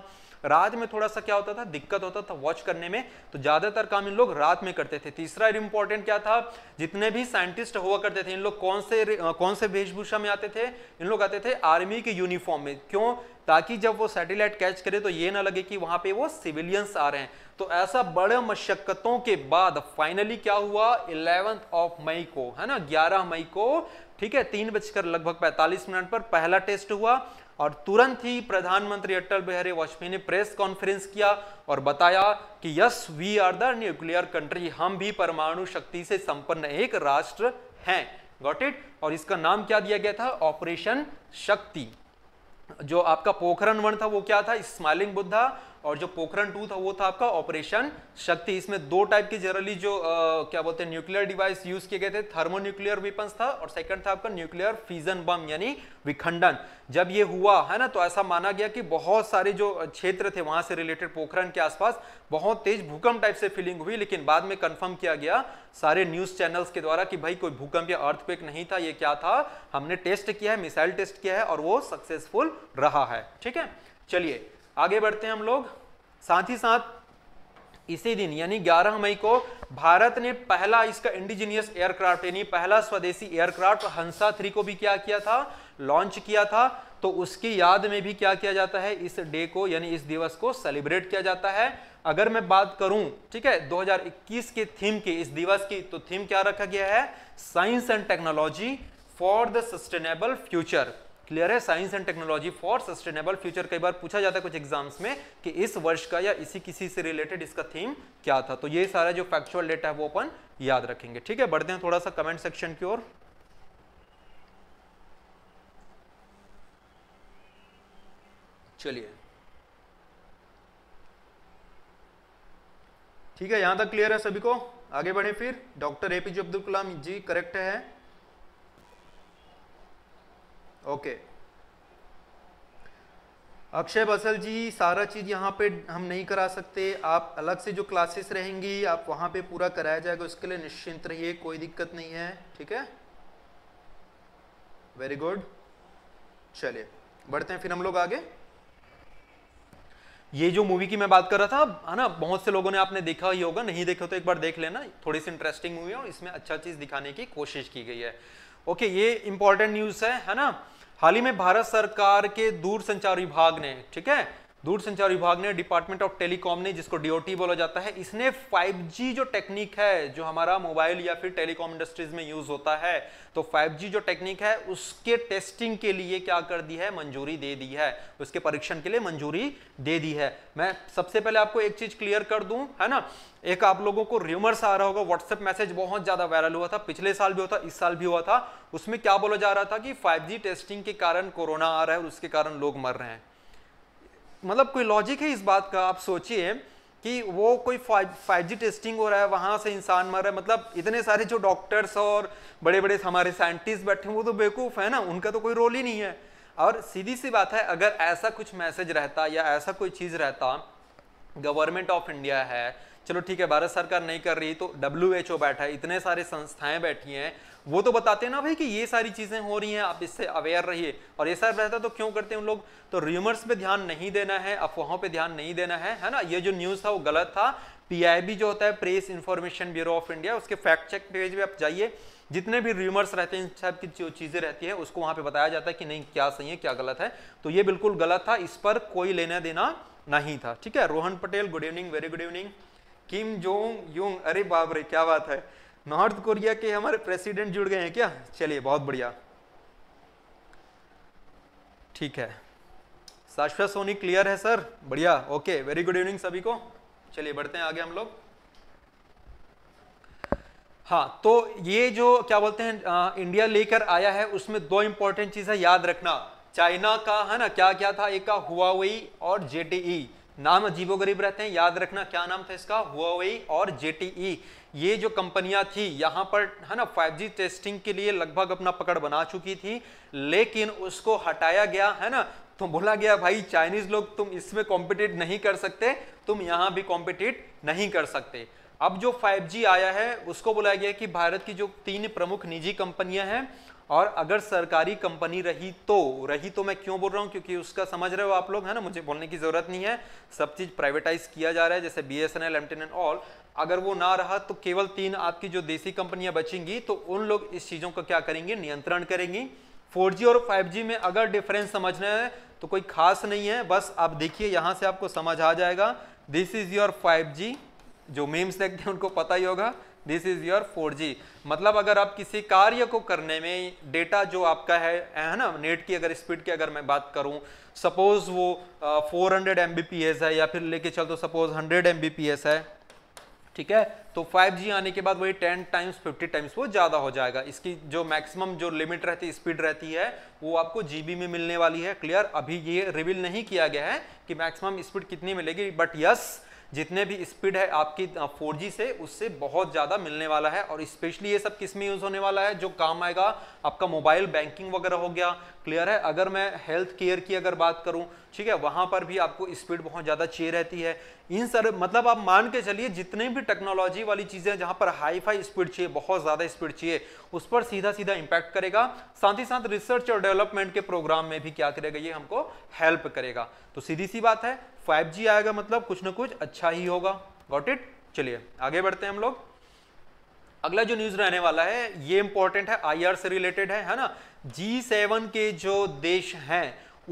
रात में थोड़ा सा क्या होता था दिक्कत होता था वॉच करने में तो ज्यादातर काम इन लोग रात में करते थे तीसरा इंपॉर्टेंट क्या था जितने भी साइंटिस्ट हुआ करते थे इन लोग कौन से कौन से वेशभूषा में आते थे इन लोग आते थे आर्मी के यूनिफॉर्म में क्यों ताकि जब वो सैटेलाइट कैच करे तो ये ना लगे कि वहां पे वो सिविलियंस आ रहे हैं तो ऐसा बड़े मशक्कतों के बाद फाइनली क्या हुआ इलेवेंथ ऑफ मई को है ना ग्यारह मई को ठीक है तीन बजकर लगभग पैंतालीस मिनट पर पहला टेस्ट हुआ और तुरंत ही प्रधानमंत्री अटल बिहारी वाजपेयी ने प्रेस कॉन्फ्रेंस किया और बताया कि yes we are the nuclear country हम भी परमाणु शक्ति से संपन्न एक राष्ट्र हैं गॉट इट और इसका नाम क्या दिया गया था ऑपरेशन शक्ति जो आपका पोखरण वन था वो क्या था स्माइलिंग बुद्धा और जो पोखरन टू था वो था आपका ऑपरेशन शक्ति इसमें दो टाइप के जनरली जो आ, क्या बोलते हैं न्यूक्लियर डिवाइस यूज किए गए थे थर्मोन्यूक्लियर वेपन्स था और सेकंड था आपका न्यूक्लियर फीजन बम यानी विखंडन जब ये हुआ है ना तो ऐसा माना गया कि बहुत सारे जो क्षेत्र थे वहां से रिलेटेड पोखरन के आसपास बहुत तेज भूकंप टाइप से फीलिंग हुई लेकिन बाद में कंफर्म किया गया सारे न्यूज चैनल्स के द्वारा कि भाई कोई भूकंप या अर्थपेक नहीं था ये क्या था हमने टेस्ट किया है मिसाइल टेस्ट किया है और वो सक्सेसफुल रहा है ठीक है चलिए आगे बढ़ते हैं हम लोग साथ ही साथ इसी दिन यानी 11 मई को भारत ने पहला इसका इंडिजीनियस एयरक्राफ्ट यानी पहला स्वदेशी एयरक्राफ्ट हंसा थ्री को भी क्या किया था लॉन्च किया था तो उसकी याद में भी क्या किया जाता है इस डे को यानी इस दिवस को सेलिब्रेट किया जाता है अगर मैं बात करूं ठीक है 2021 के थीम के इस दिवस की तो थीम क्या रखा गया है science and technology for the sustainable future clear है science and technology for sustainable future कई बार पूछा जाता है कुछ एग्जाम्स में कि इस वर्ष का या इसी किसी से रिलेटेड इसका थीम क्या था तो ये सारा जो फैक्चुअल डेटा है वो अपन याद रखेंगे ठीक है बढ़ते हैं थोड़ा सा कमेंट सेक्शन की ओर चलिए ठीक है यहां तक क्लियर है सभी को आगे बढ़े फिर doctor APJ Abdul Kalam ji correct है ओके अक्षय बसल जी सारा चीज़ यहाँ पे हम नहीं करा सकते आप अलग से जो क्लासेस रहेंगी आप वहां पे पूरा कराया जाएगा उसके लिए निश्चिंत रहिए कोई दिक्कत नहीं है ठीक है वेरी गुड चलिए बढ़ते हैं फिर हम लोग आगे ये जो मूवी की मैं बात कर रहा था है ना बहुत से लोगों ने आपने देखा ही होगा नहीं देखा तो एक बार देख लेना थोड़ी सी इंटरेस्टिंग मूवी है और इसमें अच्छा चीज़ दिखाने की कोशिश की गई है ओके ये इंपॉर्टेंट न्यूज है है ना हाल ही में भारत सरकार के दूरसंचार विभाग ने ठीक है दूरसंचार विभाग ने डिपार्टमेंट ऑफ टेलीकॉम ने जिसको डीओटी बोला जाता है इसने 5G जो टेक्निक है जो हमारा मोबाइल या फिर टेलीकॉम इंडस्ट्रीज में यूज होता है तो 5G जो टेक्निक है उसके टेस्टिंग के लिए क्या कर दी है मंजूरी दे दी है उसके परीक्षण के लिए मंजूरी दे दी है मैं सबसे पहले आपको एक चीज क्लियर कर दू है ना एक आप लोगों को र्यूमर्स आ रहा होगा व्हाट्सएप मैसेज बहुत ज्यादा वायरल हुआ था पिछले साल भी हुआ था इस साल भी हुआ था उसमें क्या बोला जा रहा था कि फाइव टेस्टिंग के कारण कोरोना आ रहा है और उसके कारण लोग मर रहे हैं मतलब कोई लॉजिक है इस बात का आप सोचिए कि वो कोई फाइव जी टेस्टिंग हो रहा है वहां से इंसान मर रहा है मतलब इतने सारे जो डॉक्टर्स और बड़े बड़े हमारे साइंटिस्ट बैठे हैं वो तो बेवकूफ़ है ना उनका तो कोई रोल ही नहीं है और सीधी सी बात है अगर ऐसा कुछ मैसेज रहता या ऐसा कोई चीज़ रहता गवर्नमेंट ऑफ इंडिया है चलो ठीक है भारत सरकार नहीं कर रही तो डब्ल्यू बैठा है इतने सारे संस्थाएं बैठी हैं वो तो बताते हैं ना भाई कि ये सारी चीज़ें हो रही हैं आप इससे अवेयर रहिए और ये सब रहता तो क्यों करते हैं उन लोग तो र्यूमर्स पे ध्यान नहीं देना है अफवाहों पे ध्यान नहीं देना है है ना ये जो न्यूज़ था वो गलत था पीआईबी जो होता है press information bureau of India उसके फैक्ट चेक पेज पे आप जाइए जितने भी र्यूमर्स रहते हैं इन सब की जो चीज़ें रहती है उसको वहां पर बताया जाता है कि नहीं क्या सही है क्या गलत है तो ये बिल्कुल गलत था इस पर कोई लेना देना नहीं था ठीक है Rohan Patel good evening very good evening Kim Jong Un अरे बाप रे क्या बात है नॉर्थ कोरिया के हमारे प्रेसिडेंट जुड़ गए हैं क्या चलिए बहुत बढ़िया ठीक है साक्षा सोनी क्लियर है सर बढ़िया ओके वेरी गुड इवनिंग सभी को चलिए बढ़ते हैं आगे हम लोग हाँ तो ये जो क्या बोलते हैं आ, इंडिया लेकर आया है उसमें दो इंपॉर्टेंट चीज है याद रखना चाइना का है ना क्या क्या था एक का हुआ और जेटीई नाम अजीबो गरीब रहते हैं याद रखना क्या नाम था इसका हुआवेई और जेटीई e। ये जो कंपनियां थी यहाँ पर है ना फाइव टेस्टिंग के लिए लगभग अपना पकड़ बना चुकी थी लेकिन उसको हटाया गया है ना तो बोला गया भाई चाइनीज लोग तुम इसमें कॉम्पिटिट नहीं कर सकते तुम यहां भी कॉम्पिटिट नहीं कर सकते अब जो 5G आया है उसको बोला गया कि भारत की जो तीन प्रमुख निजी कंपनियां हैं और अगर सरकारी कंपनी रही तो रही तो मैं क्यों बोल रहा हूँ क्योंकि उसका समझ रहे हो आप लोग है ना मुझे बोलने की ज़रूरत नहीं है सब चीज़ प्राइवेटाइज किया जा रहा है जैसे B S N L M ten all अगर वो ना रहा तो केवल तीन आपकी जो देसी कंपनियां बचेंगी तो उन लोग इस चीज़ों का क्या करेंगे नियंत्रण करेंगी 4G और 5G में अगर डिफरेंस समझना है तो कोई खास नहीं है बस आप देखिए यहां से आपको समझ आ जाएगा दिस इज़ योर 5G जो मेम्स देखते हैं उनको पता ही होगा दिस इज़ योर 4G मतलब अगर आप किसी कार्य को करने में डेटा जो आपका है है ना नेट की अगर स्पीड की अगर मैं बात करूं सपोज़ वो फोर हंड्रेड एम है या फिर लेके चल तो सपोज़ हंड्रेड एम है ठीक है तो 5G आने के बाद वही 10 टाइम्स 50 टाइम्स वो ज़्यादा हो जाएगा इसकी जो मैक्सिमम जो लिमिट रहती है स्पीड रहती है वो आपको जीबी में मिलने वाली है क्लियर अभी ये रिविल नहीं किया गया है कि मैक्सिमम स्पीड कितनी मिलेगी बट यस yes, जितने भी स्पीड है आपकी फोर से उससे बहुत ज़्यादा मिलने वाला है और स्पेशली ये सब किस में यूज़ होने वाला है जो काम आएगा आपका मोबाइल बैंकिंग वगैरह हो गया क्लियर है अगर मैं हेल्थ केयर की अगर बात करूं ठीक है वहां पर भी आपको स्पीड बहुत ज़्यादा चे रहती है इन सर मतलब आप मान के चलिए जितने भी टेक्नोलॉजी वाली चीज़ें जहां पर हाई फाई स्पीड चाहिए बहुत ज़्यादा स्पीड चाहिए उस पर सीधा सीधा इंपैक्ट करेगा साथ ही साथ रिसर्च और डेवलपमेंट के प्रोग्राम में भी क्या करेगा ये हमको हेल्प करेगा तो सीधी सी बात है फाइव आएगा मतलब कुछ ना कुछ अच्छा ही होगा गॉट इट चलिए आगे बढ़ते हैं हम लोग अगला जो न्यूज रहने वाला है ये इंपॉर्टेंट है आईआर से रिलेटेड है है ना जी सेवन के जो देश हैं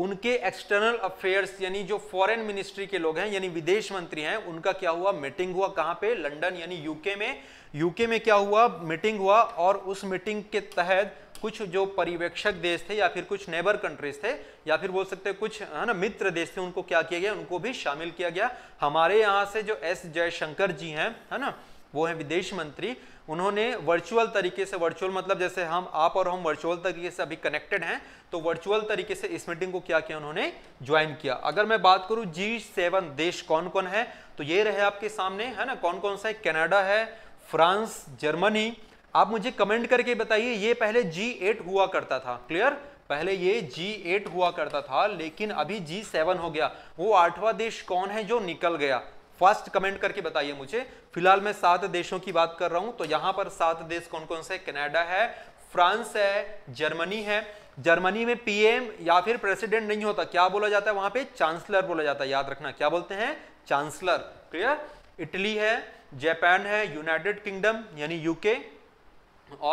उनके एक्सटर्नल अफेयर्स यानी जो फॉरेन मिनिस्ट्री के लोग हैं यानी विदेश मंत्री हैं उनका क्या हुआ मीटिंग हुआ कहाँ पे लंदन यानी यूके में यूके में क्या हुआ मीटिंग हुआ और उस मीटिंग के तहत कुछ जो परिवेक्षक देश थे या फिर कुछ नेबर कंट्रीज थे या फिर बोल सकते हैं कुछ है ना मित्र देश थे उनको क्या किया गया उनको भी शामिल किया गया हमारे यहाँ से जो एस जयशंकर जी हैं है ना वो हैं विदेश मंत्री उन्होंने वर्चुअल तरीके से वर्चुअल मतलब जैसे हम आप और हम वर्चुअल तरीके से अभी कनेक्टेड हैं तो वर्चुअल तरीके से इस मीटिंग को क्या किया उन्होंने ज्वाइन किया अगर मैं बात करूं जी सेवन देश कौन कौन है तो ये रहे आपके सामने है ना कौन कौन सा है कैनेडा है फ्रांस जर्मनी आप मुझे कमेंट करके बताइए ये पहले जी हुआ करता था क्लियर पहले ये G8 हुआ करता था लेकिन अभी G7 हो गया वो आठवां देश कौन है जो निकल गया फर्स्ट कमेंट करके बताइए मुझे फिलहाल मैं सात देशों की बात कर रहा हूं तो यहां पर सात देश कौन कौन से कनाडा है फ्रांस है जर्मनी है जर्मनी में पीएम या फिर प्रेसिडेंट नहीं होता क्या बोला जाता है वहां पे चांसलर बोला जाता है याद रखना क्या बोलते हैं चांसलर क्लियर इटली है जापान है यूनाइटेड किंगडम यानी यूके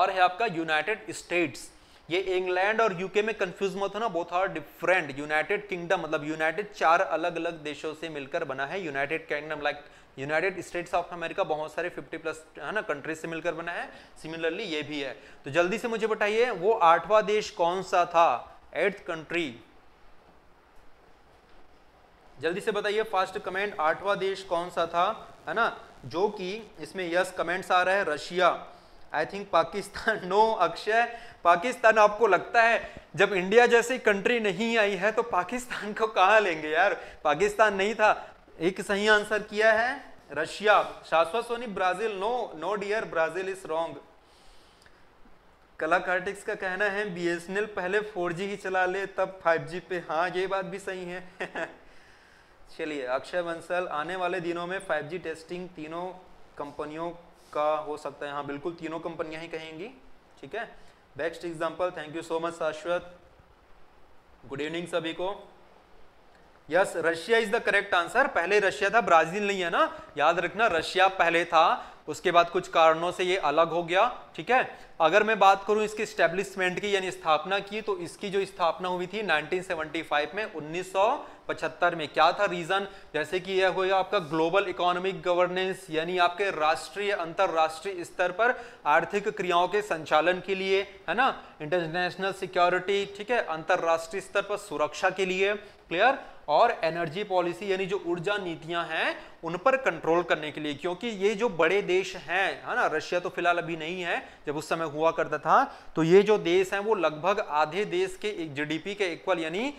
और है आपका यूनाइटेड स्टेट्स ये इंग्लैंड और यूके में कंफ्यूज मत होना both are different United Kingdom मतलब यूनाइटेड चार अलग अलग देशों से मिलकर बना है United Kingdom like United States of America बहुत सारे 50 प्लस है ना कंट्रीज से मिलकर बना है सिमिलरली ये भी है तो जल्दी से मुझे बताइए वो आठवां देश कौन सा था एट्थ कंट्री जल्दी से बताइए फास्ट कमेंट आठवां देश कौन सा था है ना जो कि इसमें यस कमेंट्स आ रहा है Russia I think Pakistan [laughs] no Akshay Pakistan आपको लगता है जब इंडिया जैसी कंट्री नहीं आई है तो पाकिस्तान को कहा लेंगे यार पाकिस्तान नहीं था एक सही आंसर किया है Russia Shashwat Soni Brazil no no dear Brazil is wrong कलाकार्टिक्स का कहना है बीएसएनएल पहले 4G ही चला ले तब 5G पे हाँ ये बात भी सही है [laughs] चलिए अक्षय बंसल आने वाले दिनों में 5G टेस्टिंग तीनों कंपनियों का हो सकता है हाँ बिल्कुल तीनों कंपनियां ही कहेंगी ठीक है best example thank you so much Shashwat good evening सभी को yes Russia is the correct answer पहले रशिया था ब्राजील नहीं है ना याद रखना रशिया पहले था उसके बाद कुछ कारणों से ये अलग हो गया ठीक है अगर मैं बात करूं इसकी स्टेब्लिशमेंट की यानी स्थापना की तो इसकी जो स्थापना हुई थी 1975 में 1975 में क्या था रीजन जैसे कि यह हुआ आपका ग्लोबल इकोनॉमिक गवर्नेंस यानी आपके राष्ट्रीय अंतरराष्ट्रीय स्तर पर आर्थिक क्रियाओं के संचालन के लिए है ना इंटरनेशनल सिक्योरिटी ठीक है अंतरराष्ट्रीय स्तर पर सुरक्षा के लिए क्लियर और एनर्जी पॉलिसी यानी जो ऊर्जा नीतियां हैं उन पर कंट्रोल करने के लिए क्योंकि ये जो बड़े देश हैं है ना रशिया तो फिलहाल अभी नहीं है जब उस समय हुआ करता था तो ये जो देश हैं वो लगभग आधे देश के जीडीपी के इक्वल यानी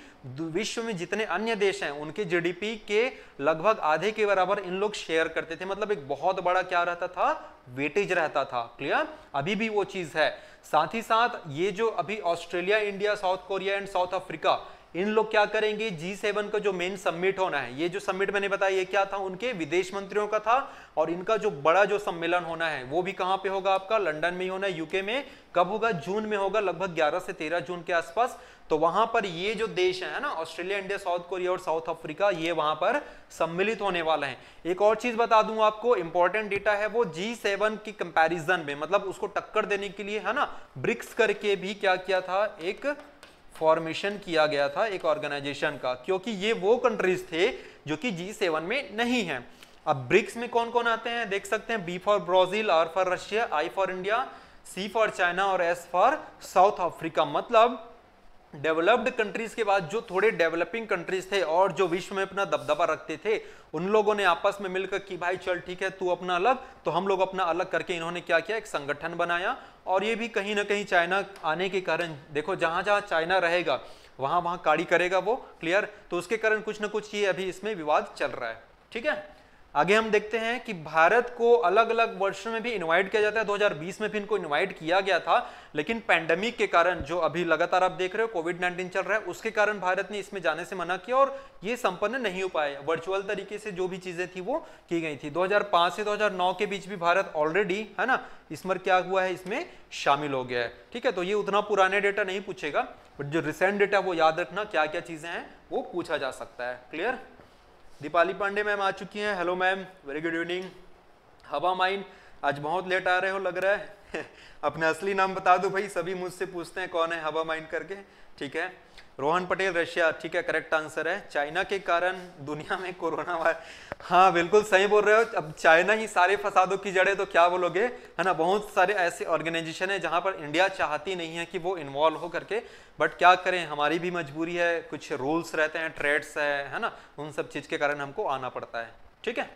विश्व में जितने अन्य देश हैं उनके जीडीपी के लगभग आधे के बराबर इन लोग शेयर करते थे मतलब एक बहुत बड़ा क्या रहता था वेटेज रहता था क्लियर अभी भी वो चीज है साथ ही साथ ये जो अभी Australia India South Korea and South Africa इन लोग क्या करेंगे जी सेवन का जो मेन सम्मिट होना है ये जो सम्मिट मैंने बताया ये क्या था उनके विदेश मंत्रियों का था और इनका जो बड़ा जो सम्मेलन होना है वो भी कहां पे होगा आपका लंदन में ही होना है यूके में कब होगा जून में होगा लगभग 11 से 13 जून के आसपास तो वहां पर ये जो देश है ना ऑस्ट्रेलिया इंडिया साउथ कोरिया और साउथ अफ्रीका ये वहां पर सम्मिलित होने वाला है एक और चीज बता दूं आपको इंपॉर्टेंट डेटा है वो जी सेवन की कंपैरिजन में मतलब उसको टक्कर देने के लिए है ना ब्रिक्स करके भी क्या किया था एक फॉर्मेशन किया गया था एक ऑर्गेनाइजेशन का क्योंकि ये वो कंट्रीज थे जो कि जी सेवन में नहीं है अब ब्रिक्स में कौन कौन आते हैं देख सकते हैं B for Brazil R for Russia I for India C for China और एस फॉर साउथ अफ्रीका मतलब डेवलप्ड कंट्रीज के बाद जो थोड़े डेवलपिंग कंट्रीज थे और जो विश्व में अपना दबदबा रखते थे उन लोगों ने आपस में मिलकर कि भाई चल ठीक है तू अपना अलग तो हम लोग अपना अलग करके इन्होंने क्या किया एक संगठन बनाया और ये भी कहीं ना कहीं चाइना आने के कारण देखो जहां जहां चाइना रहेगा वहां वहां काड़ी करेगा वो क्लियर तो उसके कारण कुछ ना कुछ ये अभी इसमें विवाद चल रहा है ठीक है आगे हम देखते हैं कि भारत को अलग अलग वर्षों में भी इनवाइट किया जाता है 2020 में भी इनको इनवाइट किया गया था लेकिन पैंडेमिक के कारण जो अभी लगातार आप देख रहे हो कोविड 19 चल रहा है उसके कारण भारत ने इसमें जाने से मना किया और ये संपन्न नहीं हो पाए वर्चुअल तरीके से जो भी चीजें थी वो की गई थी दो से दो के बीच भी भारत ऑलरेडी है ना इसमें क्या हुआ है इसमें शामिल हो गया है ठीक है तो ये उतना पुराने डेटा नहीं पूछेगा बट जो रिसेंट डेटा वो याद रखना क्या क्या चीजें हैं वो पूछा जा सकता है क्लियर दीपाली पांडे मैम आ चुकी हैं hello ma'am very good evening हवा माइन आज बहुत लेट आ रहे हो लग रहा है [laughs] अपना असली नाम बता दो भाई सभी मुझसे पूछते हैं कौन है हवा माइन करके ठीक है रोहन पटेल रशिया ठीक है करेक्ट आंसर है चाइना के कारण दुनिया में कोरोना वायरस हाँ बिल्कुल सही बोल रहे हो अब चाइना ही सारे फसादों की जड़ है तो क्या बोलोगे है ना बहुत सारे ऐसे ऑर्गेनाइजेशन है जहाँ पर इंडिया चाहती नहीं है कि वो इन्वॉल्व हो करके बट क्या करें हमारी भी मजबूरी है कुछ रूल्स रहते हैं ट्रेड्स है है ना उन सब चीज़ के कारण हमको आना पड़ता है ठीक है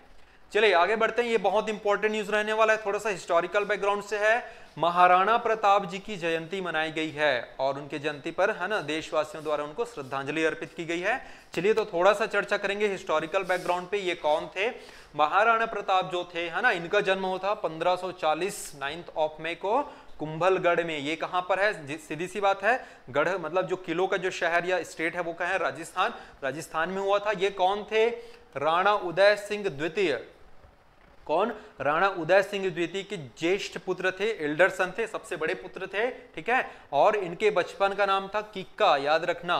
चलिए आगे बढ़ते हैं ये बहुत इंपॉर्टेंट न्यूज रहने वाला है थोड़ा सा हिस्टोरिकल बैकग्राउंड से है महाराणा प्रताप जी की जयंती मनाई गई है और उनके जयंती पर है ना देशवासियों द्वारा उनको श्रद्धांजलि अर्पित की गई है चलिए तो थोड़ा सा चर्चा करेंगे हिस्टोरिकल बैकग्राउंड पे ये कौन थे महाराणा प्रताप जो थे है ना इनका जन्म होता 1540 नाइन्थ ऑफ मे को कुंभलगढ़ में ये कहाँ पर है सीधी सी बात है गढ़ मतलब जो किलो का जो शहर या स्टेट है वो कहाँ है राजस्थान राजस्थान में हुआ था ये कौन थे राणा उदय सिंह द्वितीय कौन राणा उदय सिंह द्वितीय के ज्येष्ठ पुत्र थे एल्डर सन थे सबसे बड़े पुत्र थे ठीक है और इनके बचपन का नाम था किक्का याद रखना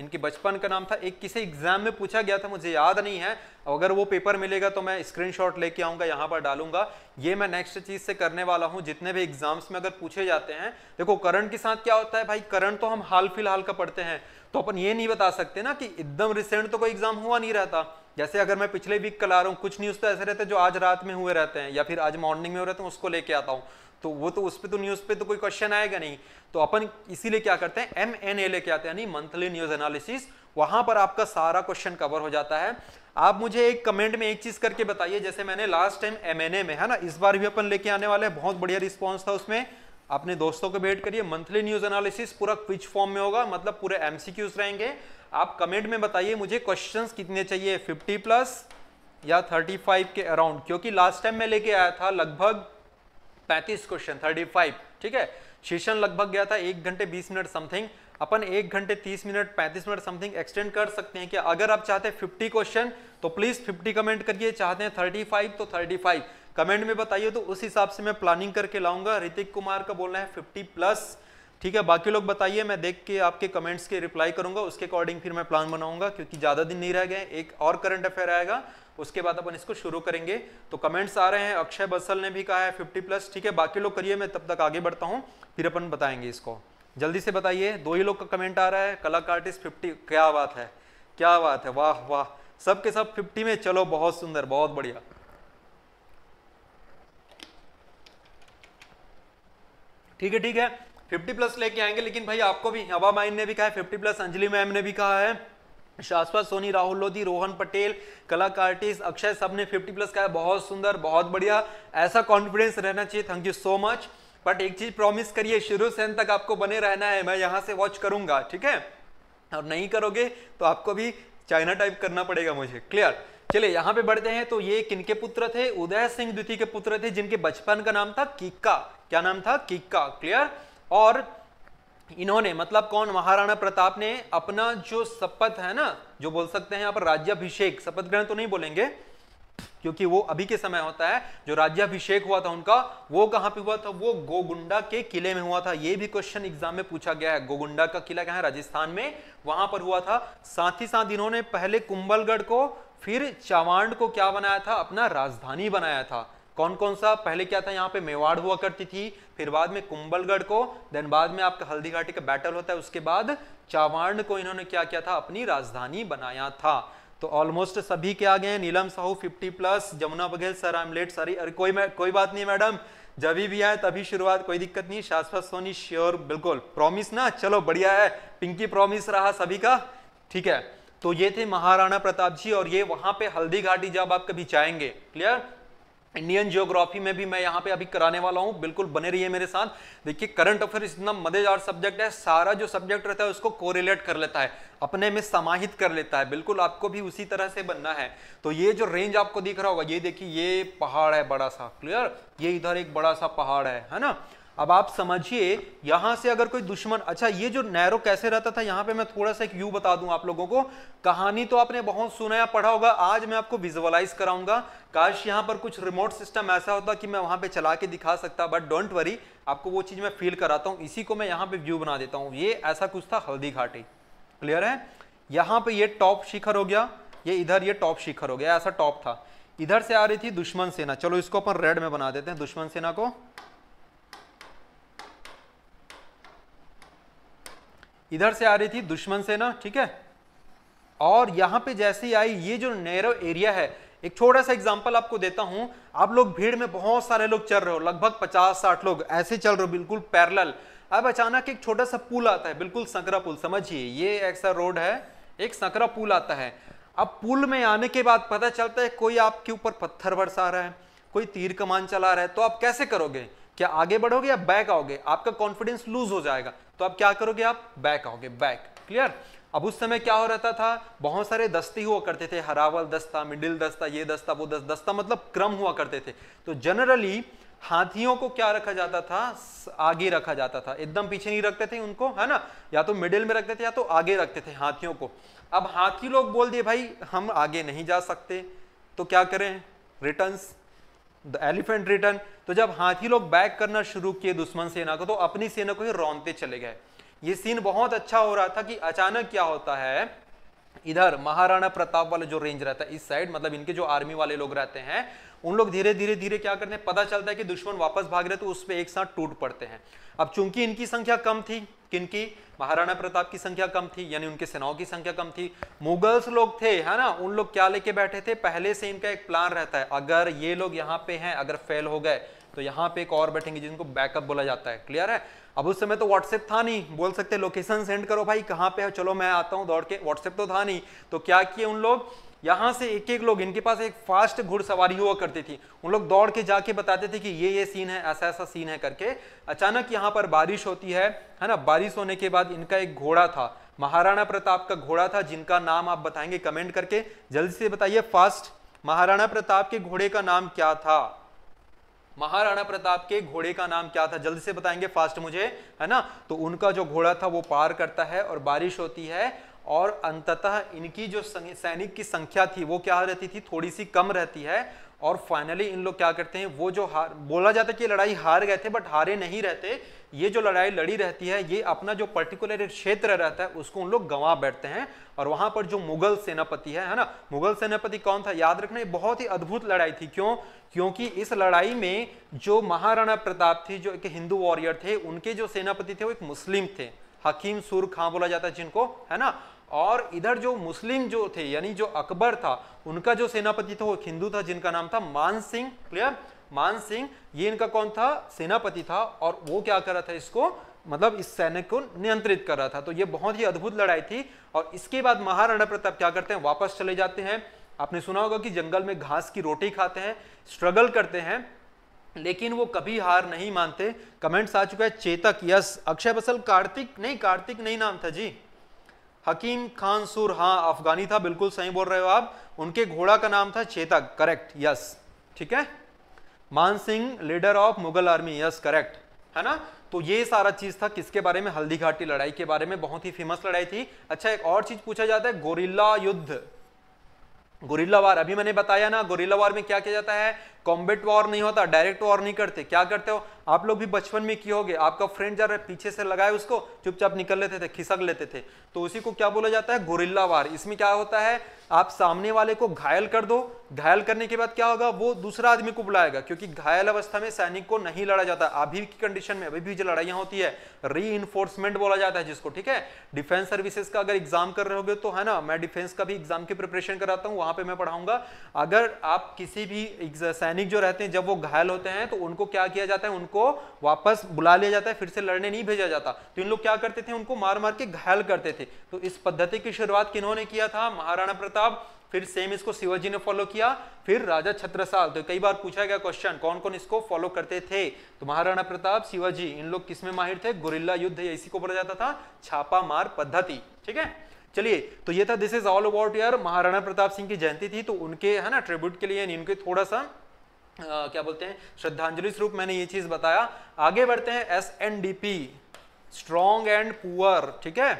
इनके बचपन का नाम था एक किसी एग्जाम में पूछा गया था मुझे याद नहीं है अगर वो पेपर मिलेगा तो मैं स्क्रीनशॉट लेके आऊंगा यहां पर डालूंगा ये मैं नेक्स्ट चीज से करने वाला हूँ जितने भी एग्जाम्स में अगर पूछे जाते हैं देखो करंट के साथ क्या होता है भाई करण तो हम हाल फिलहाल का पढ़ते हैं तो अपन ये नहीं बता सकते ना कि एकदम रिसेंट तो कोई एग्जाम हुआ नहीं रहता जैसे अगर मैं पिछले वीक कल आ रहा हूँ कुछ न्यूज़ तो ऐसे रहते हैं जो आज रात में हुए रहते हैं या फिर आज मॉर्निंग में हो रहते हैं तो उसको लेके आता हूँ तो वो तो उस पर तो न्यूज़ पे तो कोई क्वेश्चन आएगा नहीं तो अपन इसीलिए क्या करते हैं एम एन ए लेके आते हैं यानी मंथली न्यूज़ एनालिसिस वहां पर आपका सारा क्वेश्चन कवर हो जाता है आप मुझे एक कमेंट में एक चीज करके बताइए जैसे मैंने last time M N A में है ना इस बार भी अपन लेके आने वाले हैं बहुत बढ़िया रिस्पॉन्स था उसमें अपने दोस्तों को भेंट करिए मंथली न्यूज एनालिसिस पूरा क्विज फॉर्म में होगा मतलब पूरे एमसीक्यूज रहेंगे आप कमेंट में बताइए मुझे क्वेश्चंस कितने चाहिए 50 प्लस या 35 के अराउंड क्योंकि लास्ट टाइम मैं लेके आया था लगभग 35 क्वेश्चन 35 ठीक है सेशन लगभग गया था एक घंटे 20 मिनट समथिंग अपन एक घंटे 30 मिनट 35 मिनट समथिंग एक्सटेंड कर सकते हैं कि अगर आप चाहते हैं फिफ्टी क्वेश्चन तो प्लीज फिफ्टी कमेंट करिए चाहते हैं फाइव तो फाइव कमेंट में बताइए तो उस हिसाब से मैं प्लानिंग करके लाऊंगा ऋतिक कुमार का बोलना है फिफ्टी प्लस ठीक है बाकी लोग बताइए मैं देख के आपके कमेंट्स के रिप्लाई करूंगा उसके अकॉर्डिंग फिर मैं प्लान बनाऊंगा क्योंकि ज़्यादा दिन नहीं रह गए एक और करंट अफेयर आएगा उसके बाद अपन इसको शुरू करेंगे तो कमेंट्स आ रहे हैं अक्षय बसल ने भी कहा है फिफ्टी प्लस ठीक है बाकी लोग करिए मैं तब तक आगे बढ़ता हूँ फिर अपन बताएंगे इसको जल्दी से बताइए दो ही लोग का कमेंट आ रहा है कलाकार आर्टिस्ट फिफ्टी क्या बात है क्या बात है वाह वाह सबके सब फिफ्टी में चलो बहुत सुंदर बहुत बढ़िया ठीक है ठीक है फिफ्टी प्लस लेके आएंगे लेकिन भाई आपको भी हवा माइन ने भी कहा है फिफ्टी प्लस अंजलि मैम ने भी कहा है शाश्वत सोनी राहुल लोधी रोहन पटेल कलाकार अक्षय सब ने 50 प्लस कहा है बहुत सुंदर बहुत बढ़िया ऐसा कॉन्फिडेंस रहना चाहिए thank you so much but एक चीज प्रॉमिस करिए शुरू से तक आपको बने रहना है मैं यहाँ से वॉच करूंगा ठीक है और नहीं करोगे तो आपको भी चाइना टाइप करना पड़ेगा मुझे क्लियर चलिए यहाँ पे बढ़ते हैं तो ये किनके पुत्र थे उदय सिंह द्वितीय के पुत्र थे जिनके बचपन का नाम था किक्का क्या नाम था किक्का क्लियर और इन्होंने मतलब कौन महाराणा प्रताप ने अपना जो शपथ है ना जो बोल सकते हैं यहाँ पर राज्यभिषेक शपथ ग्रहण तो नहीं बोलेंगे क्योंकि वो अभी के समय होता है जो राज्यभिषेक हुआ था उनका वो कहां पे हुआ था वो गोगुंडा के किले में हुआ था ये भी क्वेश्चन एग्जाम में पूछा गया है गोगुंडा का किला क्या है राजस्थान में वहां पर हुआ था साथ ही साथ इन्होंने पहले कुंबलगढ़ को फिर चावांड को क्या बनाया था अपना राजधानी बनाया था कौन कौन सा पहले क्या था यहाँ पे मेवाड़ हुआ करती थी फिर बाद में कुंबलगढ़ को देन बाद में आपका हल्दी घाटी का बैटल होता है उसके बाद चावार्ण को इन्होंने क्या किया था अपनी राजधानी बनाया था तो ऑलमोस्ट सभी के आ गए Neelam Sahu 50 plus Jamuna Baghel sir I am late sorry अरे कोई कोई बात नहीं मैडम जब भी आए तभी शुरुआत कोई दिक्कत नहीं शास्त्र सोनी श्योर बिल्कुल प्रॉमिस ना चलो बढ़िया है पिंकी प्रॉमिस रहा सभी का ठीक है तो ये थे महाराणा प्रताप जी और ये वहां पे हल्दी घाटी जब आप कभी जाएंगे क्लियर इंडियन जियोग्राफी में भी मैं यहाँ पे अभी कराने वाला हूँ बिल्कुल बने रहिए मेरे साथ देखिए करंट अफेयर इतना मजेदार सब्जेक्ट है सारा जो सब्जेक्ट रहता है उसको कोरिलेट कर लेता है अपने में समाहित कर लेता है बिल्कुल आपको भी उसी तरह से बनना है तो ये जो रेंज आपको दिख रहा होगा ये देखिए ये पहाड़ है बड़ा सा क्लियर ये इधर एक बड़ा सा पहाड़ है है ना अब आप समझिए यहां से अगर कोई दुश्मन अच्छा ये जो नैरो कैसे रहता था यहां पे मैं थोड़ा सा एक यू बता दूं आप लोगों को कहानी तो आपने बहुत सुना या पढ़ा होगा आज मैं आपको विजुअलाइज कराऊंगा काश यहां पर कुछ रिमोट सिस्टम ऐसा होता कि मैं वहां पे चला के दिखा सकता बट डोंट वरी आपको वो चीज मैं फील कराता हूं इसी को मैं यहाँ पे व्यू बना देता हूँ ये ऐसा कुछ था हल्दी घाटी क्लियर है यहाँ पे ये टॉप शिखर हो गया ये इधर ये टॉप शिखर हो गया ऐसा टॉप था इधर से आ रही थी दुश्मन सेना चलो इसको अपन रेड में बना देते हैं दुश्मन सेना को इधर से आ रही थी दुश्मन सेना ठीक है और यहाँ पे जैसे ही आई ये जो नैरो एरिया है एक छोटा सा एग्जाम्पल आपको देता हूं आप लोग भीड़ में बहुत सारे लोग चल रहे हो लगभग पचास साठ लोग ऐसे चल रहे हो बिल्कुल पैरल अब अचानक एक छोटा सा पुल आता है बिल्कुल संकरा पुल समझिए ये ऐसा रोड है एक संकरा पुल आता है अब पुल में आने के बाद पता चलता है कोई आपके ऊपर पत्थर बरसा रहा है कोई तीर कमान चला रहा है तो आप कैसे करोगे क्या आगे बढ़ोगे या बैक आओगे आपका कॉन्फिडेंस लूज हो जाएगा तो आप क्या करोगे आप बैक आओगे बैक क्लियर अब उस समय क्या हो रहता था बहुत सारे दस्ती हुआ करते थे हरावल दस्ता मिडिल दस्ता ये दस्ता वो दस्ता दस्ता मतलब क्रम हुआ करते थे तो जनरली हाथियों को क्या रखा जाता था आगे रखा जाता था एकदम पीछे नहीं रखते थे उनको है ना या तो मिडिल में रखते थे या तो आगे रखते थे हाथियों को अब हाथी लोग बोल दिए भाई हम आगे नहीं जा सकते तो क्या करें रिटर्न्स द एलिफेंट रिटर्न तो जब हाथी लोग बैक करना शुरू किए दुश्मन सेना को तो अपनी सेना को ही रौनते चले गए ये सीन बहुत अच्छा हो रहा था कि अचानक क्या होता है इधर महाराणा प्रताप वाला जो रेंज रहता है इस साइड मतलब इनके जो आर्मी वाले लोग रहते हैं उन लोग धीरे धीरे धीरे क्या करते हैं पता चलता है कि दुश्मन वापस भाग रहे तो उस पर एक साथ टूट पड़ते हैं अब चूंकि इनकी संख्या कम थी किनकी महाराणा प्रताप की संख्या कम थी यानी उनके सेनाओं की संख्या कम थी मुगल्स लोग थे है ना उन लोग क्या लेके बैठे थे पहले से इनका एक प्लान रहता है अगर ये लोग यहाँ पे हैं अगर फेल हो गए तो यहाँ पे एक और बैठेंगे जिनको बैकअप बोला जाता है क्लियर है अब उस समय तो व्हाट्सएप था नहीं बोल सकते लोकेशन सेंड करो भाई कहाँ पे है चलो मैं आता हूँ दौड़ के व्हाट्सएप तो था नहीं तो क्या किए उन लोग यहां से एक एक लोग इनके पास एक फास्ट घुड़सवारी हुआ करती थी उन लोग दौड़ के जाके बताते थे कि ये ये सीन है ऐसा ऐसा सीन है करके अचानक यहाँ पर बारिश होती है है ना बारिश होने के बाद इनका एक घोड़ा था महाराणा प्रताप का घोड़ा था जिनका नाम आप बताएंगे कमेंट करके जल्दी से बताइए फास्ट महाराणा प्रताप के घोड़े का नाम क्या था महाराणा प्रताप के घोड़े का नाम क्या था जल्दी से बताएंगे फास्ट मुझे है ना तो उनका जो घोड़ा था वो पार करता है और बारिश होती है और अंततः इनकी जो सैनिक की संख्या थी वो क्या रहती थी थोड़ी सी कम रहती है और फाइनली इन लोग क्या करते हैं वो जो हार बोला जाता है कि लड़ाई हार गए थे बट हारे नहीं रहते ये जो लड़ाई लड़ी रहती है ये अपना जो पर्टिकुलर क्षेत्र रहता है उसको उन लोग गंवा बैठते हैं और वहां पर जो मुगल सेनापति है है ना मुगल सेनापति कौन था याद रखना ये बहुत ही अद्भुत लड़ाई थी क्यों क्योंकि इस लड़ाई में जो महाराणा प्रताप थे जो एक हिंदू वॉरियर थे उनके जो सेनापति थे वो एक मुस्लिम थे हकीम सुर खां बोला जाता है जिनको है ना और इधर जो मुस्लिम जो थे यानी जो अकबर था उनका जो सेनापति था वो हिंदू था जिनका नाम था मान सिंह क्लियर मान सिंह ये इनका कौन था सेनापति था और वो क्या कर रहा था इसको मतलब इस सैनिक को नियंत्रित कर रहा था तो ये बहुत ही अद्भुत लड़ाई थी और इसके बाद महाराणा प्रताप क्या करते हैं वापस चले जाते हैं आपने सुना होगा कि जंगल में घास की रोटी खाते हैं स्ट्रगल करते हैं लेकिन वो कभी हार नहीं मानते कमेंट्स आ चुका है चेतक यस अक्षय बसल कार्तिक नहीं कार्तिक नहीं नाम था जी हकीम खान सुर हाँ अफगानी था बिल्कुल सही बोल रहे हो आप उनके घोड़ा का नाम था चेतक करेक्ट यस ठीक है Man Singh leader of Mughal army yes correct है ना तो ये सारा चीज था किसके बारे में हल्दी घाटी लड़ाई के बारे में बहुत ही फेमस लड़ाई थी अच्छा एक और चीज पूछा जाता है गोरिल्ला युद्ध गोरिल्ला वार अभी मैंने बताया ना गोरिल्ला वार में क्या किया जाता है कॉम्बेट वॉर नहीं होता डायरेक्ट वॉर नहीं करते क्या करते हो आप लोग भी बचपन में किए होगे आपका फ्रेंड जा रहा है पीछे से लगाए उसको चुपचाप निकल लेते थे खिसक लेते थे तो उसी को क्या बोला जाता है गोरिल्ला वार इसमें क्या होता है आप सामने वाले को घायल कर दो घायल करने के बाद क्या होगा वो दूसरा आदमी को बुलाएगा क्योंकि घायल अवस्था में सैनिक को नहीं लड़ा जाता अभी की कंडीशन में अभी भी जो लड़ाइयाँ होती है री बोला जाता है जिसको ठीक है डिफेंस सर्विसेज का अगर एग्जाम कर रहे होगे तो है ना मैं डिफेंस का भी एग्जाम की प्रिपरेशन कराता हूँ वहां पर मैं पढ़ाऊंगा अगर आप किसी भी सैनिक जो रहते हैं जब वो घायल होते हैं तो उनको क्या किया जाता है उनको को वापस बुला लिया जाता है फिर से लड़ने नहीं भेजा जाता तो इन लोग क्या करते थे उनको मार मार के घायल करते थे तो इस पद्धति की शुरुआत किन्होंने किया था महाराणा प्रताप फिर सेम इसको शिवाजी ने फॉलो किया फिर राजा छत्रसाल तो कई बार पूछा गया क्वेश्चन कौन कौन इसको फॉलो करते थे तो महाराणा प्रताप शिवाजी इन लोग किसमें माहिर थे गुरिल्ला युद्ध या इसी को बोला जाता था छापा मार पद्धति ठीक है चलिए तो ये था दिस इज ऑल अबाउट यार महाराणा प्रताप सिंह की जयंती थी तो उनके है ना ट्रिब्यूट के लिए इनके थोड़ा सा आ, क्या बोलते हैं श्रद्धांजलि स्वरूप मैंने ये चीज बताया आगे बढ़ते हैं S N D P strong and poor ठीक है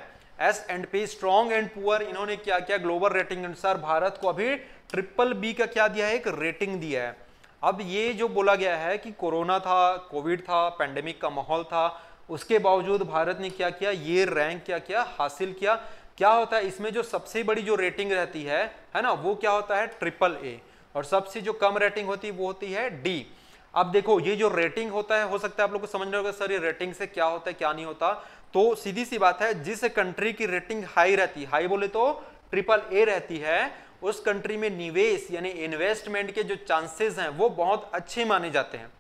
S and P strong and poor इन्होंने क्या किया ग्लोबल रेटिंग अनुसार भारत को अभी ट्रिपल बी का क्या दिया है एक रेटिंग दिया है अब ये जो बोला गया है कि कोरोना था कोविड था पैंडेमिक का माहौल था उसके बावजूद भारत ने क्या किया ये रैंक क्या किया हासिल किया क्या होता है इसमें जो सबसे बड़ी जो रेटिंग रहती है है ना वो क्या होता है ट्रिपल ए और सबसे जो कम रेटिंग होती है वो होती है डी अब देखो ये जो रेटिंग होता है हो सकता है आप लोग को समझना होगा सर ये रेटिंग से क्या होता है क्या नहीं होता तो सीधी सी बात है जिस कंट्री की रेटिंग हाई रहती हाई बोले तो ट्रिपल ए रहती है उस कंट्री में निवेश यानी इन्वेस्टमेंट के जो चांसेस हैं वो बहुत अच्छे माने जाते हैं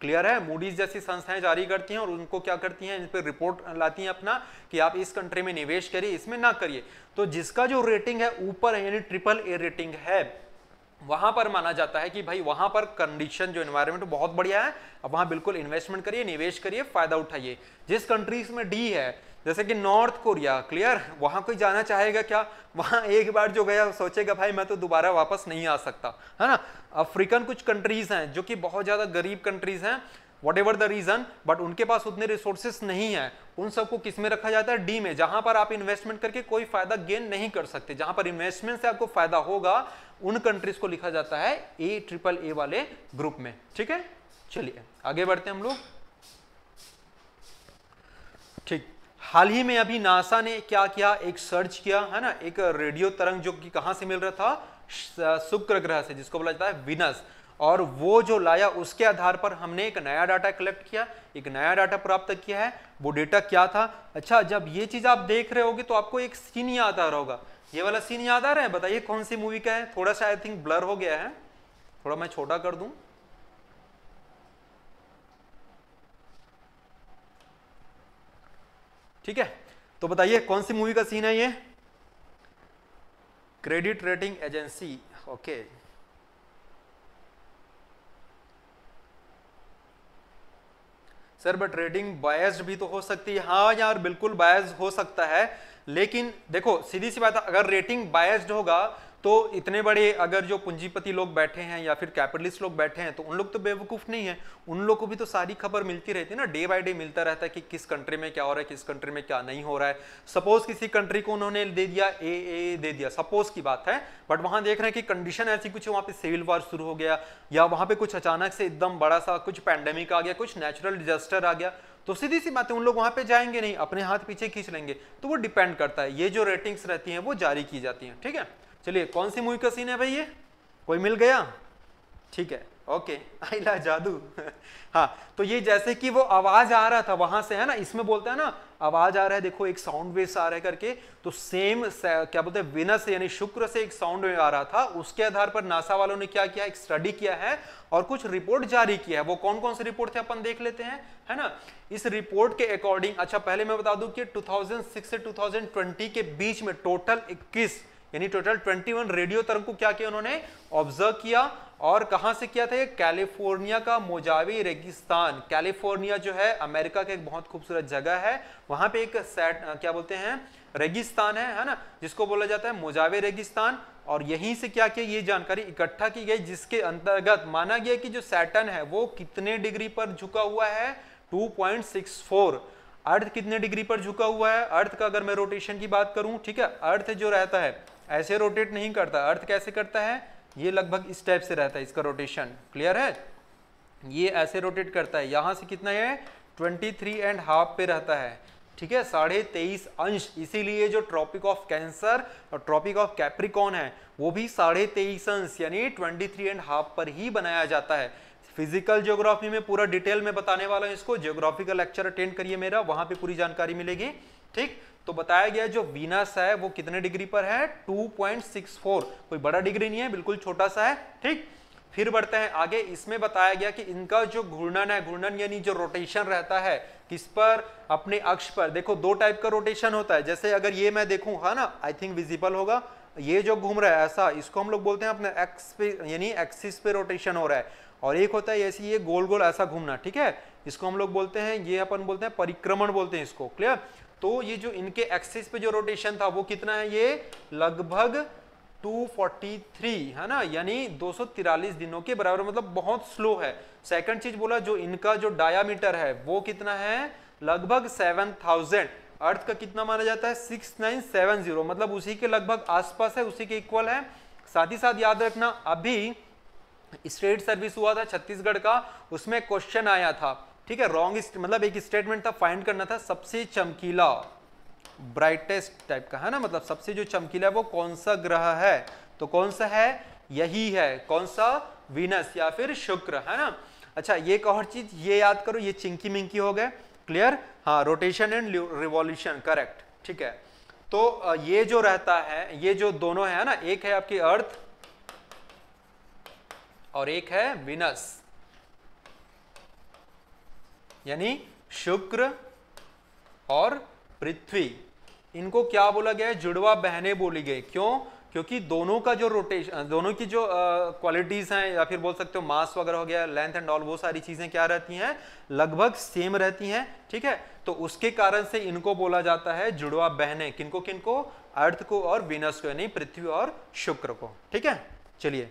क्लियर है मूडीज जैसी संस्थाएं जारी करती हैं और उनको क्या करती हैं इन पर रिपोर्ट लाती हैं अपना कि आप इस कंट्री में निवेश करिए इसमें ना करिए तो जिसका जो रेटिंग है ऊपर है यानी ट्रिपल ए रेटिंग है वहां पर माना जाता है कि भाई वहां पर कंडीशन जो इन्वायरमेंट बहुत बढ़िया है अब वहां बिल्कुल इन्वेस्टमेंट करिए निवेश करिए फायदा उठाइए जिस कंट्रीज में डी है जैसे कि नॉर्थ कोरिया क्लियर वहां कोई जाना चाहेगा क्या वहां एक बार जो गया सोचेगा भाई मैं तो दोबारा वापस नहीं आ सकता है ना अफ्रीकन कुछ कंट्रीज हैं जो कि बहुत ज्यादा गरीब कंट्रीज हैं whatever the reason but उनके पास उतने रिसोर्सेस नहीं है उन सबको किस में रखा जाता है डी में जहां पर आप इन्वेस्टमेंट करके कोई फायदा गेन नहीं कर सकते जहां पर इन्वेस्टमेंट से आपको फायदा होगा उन कंट्रीज को लिखा जाता है ए ट्रिपल ए वाले ग्रुप में ठीक है चलिए आगे बढ़ते हैं हम लोग ठीक हाल ही में अभी नासा ने क्या किया एक सर्च किया है ना एक रेडियो तरंग जो कि कहां से मिल रहा था शुक्र ग्रह से जिसको बोला जाता है विनस और वो जो लाया उसके आधार पर हमने एक नया डाटा कलेक्ट किया एक नया डाटा प्राप्त किया है वो डेटा क्या था अच्छा जब ये चीज़ आप देख रहे होगे तो आपको एक सीन याद आ रहा होगा ये वाला सीन याद आ रहा है बताइए कौन सी मूवी का है थोड़ा सा आई थिंक ब्लर हो गया है थोड़ा मैं छोटा कर दू ठीक है तो बताइए कौन सी मूवी का सीन है ये credit rating agency okay sir but rating biased भी तो हो सकती है हाँ यार बिल्कुल बायस हो सकता है लेकिन देखो सीधी सी बात है अगर रेटिंग बायस्ड होगा तो इतने बड़े अगर जो पूंजीपति लोग बैठे हैं या फिर कैपिटलिस्ट लोग बैठे हैं तो उन लोग तो बेवकूफ़ नहीं है उन लोग को भी तो सारी खबर मिलती रहती है ना डे बाय डे मिलता रहता है कि किस कंट्री में क्या हो रहा है किस कंट्री में क्या नहीं हो रहा है सपोज किसी कंट्री को उन्होंने दे दिया ए ए दे दिया सपोज की बात है बट वहाँ देख रहे हैं कि कंडीशन ऐसी कुछ वहाँ पर सिविल वॉर शुरू हो गया या वहाँ पर कुछ अचानक से एकदम बड़ा सा कुछ पैंडेमिक आ गया कुछ नेचुरल डिजास्टर आ गया तो सीधी सी बात है उन लोग वहां पे जाएंगे नहीं अपने हाथ पीछे खींच लेंगे तो वो डिपेंड करता है ये जो रेटिंग्स रहती हैं वो जारी की जाती हैं ठीक है चलिए कौन सी मूवी का सीन है भाई ये कोई मिल गया ठीक है ओके आईला जादू [laughs] हाँ तो ये जैसे कि वो आवाज आ रहा था वहां से है ना इसमें बोलते हैं ना आवाज आ रहा है देखो एक साउंड वेव आ रहा है करके तो सेम क्या बोलते हैं विनस यानी शुक्र से एक साउंड वेव आ रहा था उसके आधार पर नासा वालों ने क्या किया एक स्टडी किया है और कुछ रिपोर्ट जारी किया है वो कौन कौन से रिपोर्ट थे अपन देख लेते हैं है ना इस रिपोर्ट के अकॉर्डिंग अच्छा पहले मैं बता दू की टू से टू के बीच में टोटल इक्कीस यानी टोटल 21 रेडियो तरंग को क्या किया उन्होंने ऑब्जर्व किया और कहा से किया था कैलिफोर्निया का मोजावी रेगिस्तान कैलिफोर्निया जो है अमेरिका का एक बहुत खूबसूरत जगह है वहां पे एक सेट क्या बोलते हैं रेगिस्तान है है ना जिसको बोला जाता है मोजावे रेगिस्तान और यहीं से क्या किया ये जानकारी इकट्ठा की गई जिसके अंतर्गत माना गया कि जो सैटन है वो कितने डिग्री पर झुका हुआ है टू अर्थ कितने डिग्री पर झुका हुआ है अर्थ का अगर मैं रोटेशन की बात करूं ठीक है अर्थ जो रहता है ऐसे रोटेट नहीं करता अर्थ कैसे करता है ये लगभग इस टाइप से रहता है इसका रोटेशन क्लियर है ये ऐसे रोटेट करता है यहाँ से कितना है ट्वेंटी थ्री एंड हाफ पे रहता है ठीक है साढ़े तेईस अंश इसीलिए जो ट्रॉपिक ऑफ कैंसर और ट्रॉपिक ऑफ कैप्रिकॉन है वो भी साढ़े तेईस अंश यानी ट्वेंटी थ्री एंड हाफ पर ही बनाया जाता है फिजिकल ज्योग्राफी में पूरा डिटेल में बताने वाला हूँ इसको ज्योग्राफी का लेक्चर अटेंड करिए मेरा वहाँ पे पूरी जानकारी मिलेगी ठीक तो बताया गया जो वीनस है वो कितने डिग्री पर है 2.64 कोई बड़ा डिग्री नहीं है बिल्कुल छोटा सा है ठीक फिर बढ़ते हैं आगे इसमें बताया गया कि इनका जो घूर्णन है घूर्णन यानी जो रोटेशन रहता है किस पर अपने अक्ष पर देखो दो टाइप का रोटेशन होता है जैसे अगर ये मैं देखूं हा ना आई थिंक विजिबल होगा ये जो घूम रहा है ऐसा इसको हम लोग बोलते हैं अपने एक्स पे यानी एक्सिस पे रोटेशन हो रहा है और एक होता है ऐसे ये गोल गोल ऐसा घूमना ठीक है इसको हम लोग बोलते हैं ये अपन बोलते हैं परिक्रमण बोलते हैं इसको क्लियर तो ये जो इनके एक्सिस पे जो रोटेशन था वो कितना है ये लगभग 243 है ना यानी 243 दिनों के बराबर मतलब बहुत स्लो है सेकंड चीज बोला जो इनका जो डायामीटर है वो कितना है लगभग 7000 अर्थ का कितना माना जाता है 6970 मतलब उसी के लगभग आसपास है उसी के इक्वल है साथ ही साथ याद रखना अभी स्टेट सर्विस हुआ था छत्तीसगढ़ का उसमें क्वेश्चन आया था ठीक है रॉन्ग मतलब एक स्टेटमेंट था फाइंड करना था सबसे चमकीला ब्राइटेस्ट टाइप का है ना मतलब सबसे जो चमकीला है वो कौन सा ग्रह है तो कौन सा है यही है कौन सा वीनस या फिर शुक्र है ना अच्छा ये एक और चीज ये याद करो ये चिंकी मिंकी हो गए क्लियर हाँ रोटेशन एंड रिवॉल्यूशन करेक्ट ठीक है तो ये जो रहता है ये जो दोनों है ना एक है आपकी अर्थ और एक है विनस यानी शुक्र और पृथ्वी इनको क्या बोला गया है जुड़वा बहने बोली गई क्यों क्योंकि दोनों का जो रोटेशन दोनों की जो क्वालिटीज हैं या फिर बोल सकते हो मास वगैरह हो गया लेंथ एंड ऑल वो सारी चीजें क्या रहती हैं लगभग सेम रहती हैं ठीक है तो उसके कारण से इनको बोला जाता है जुड़वा बहने किनको किनको अर्थ को और विनस को यानी पृथ्वी और शुक्र को ठीक है चलिए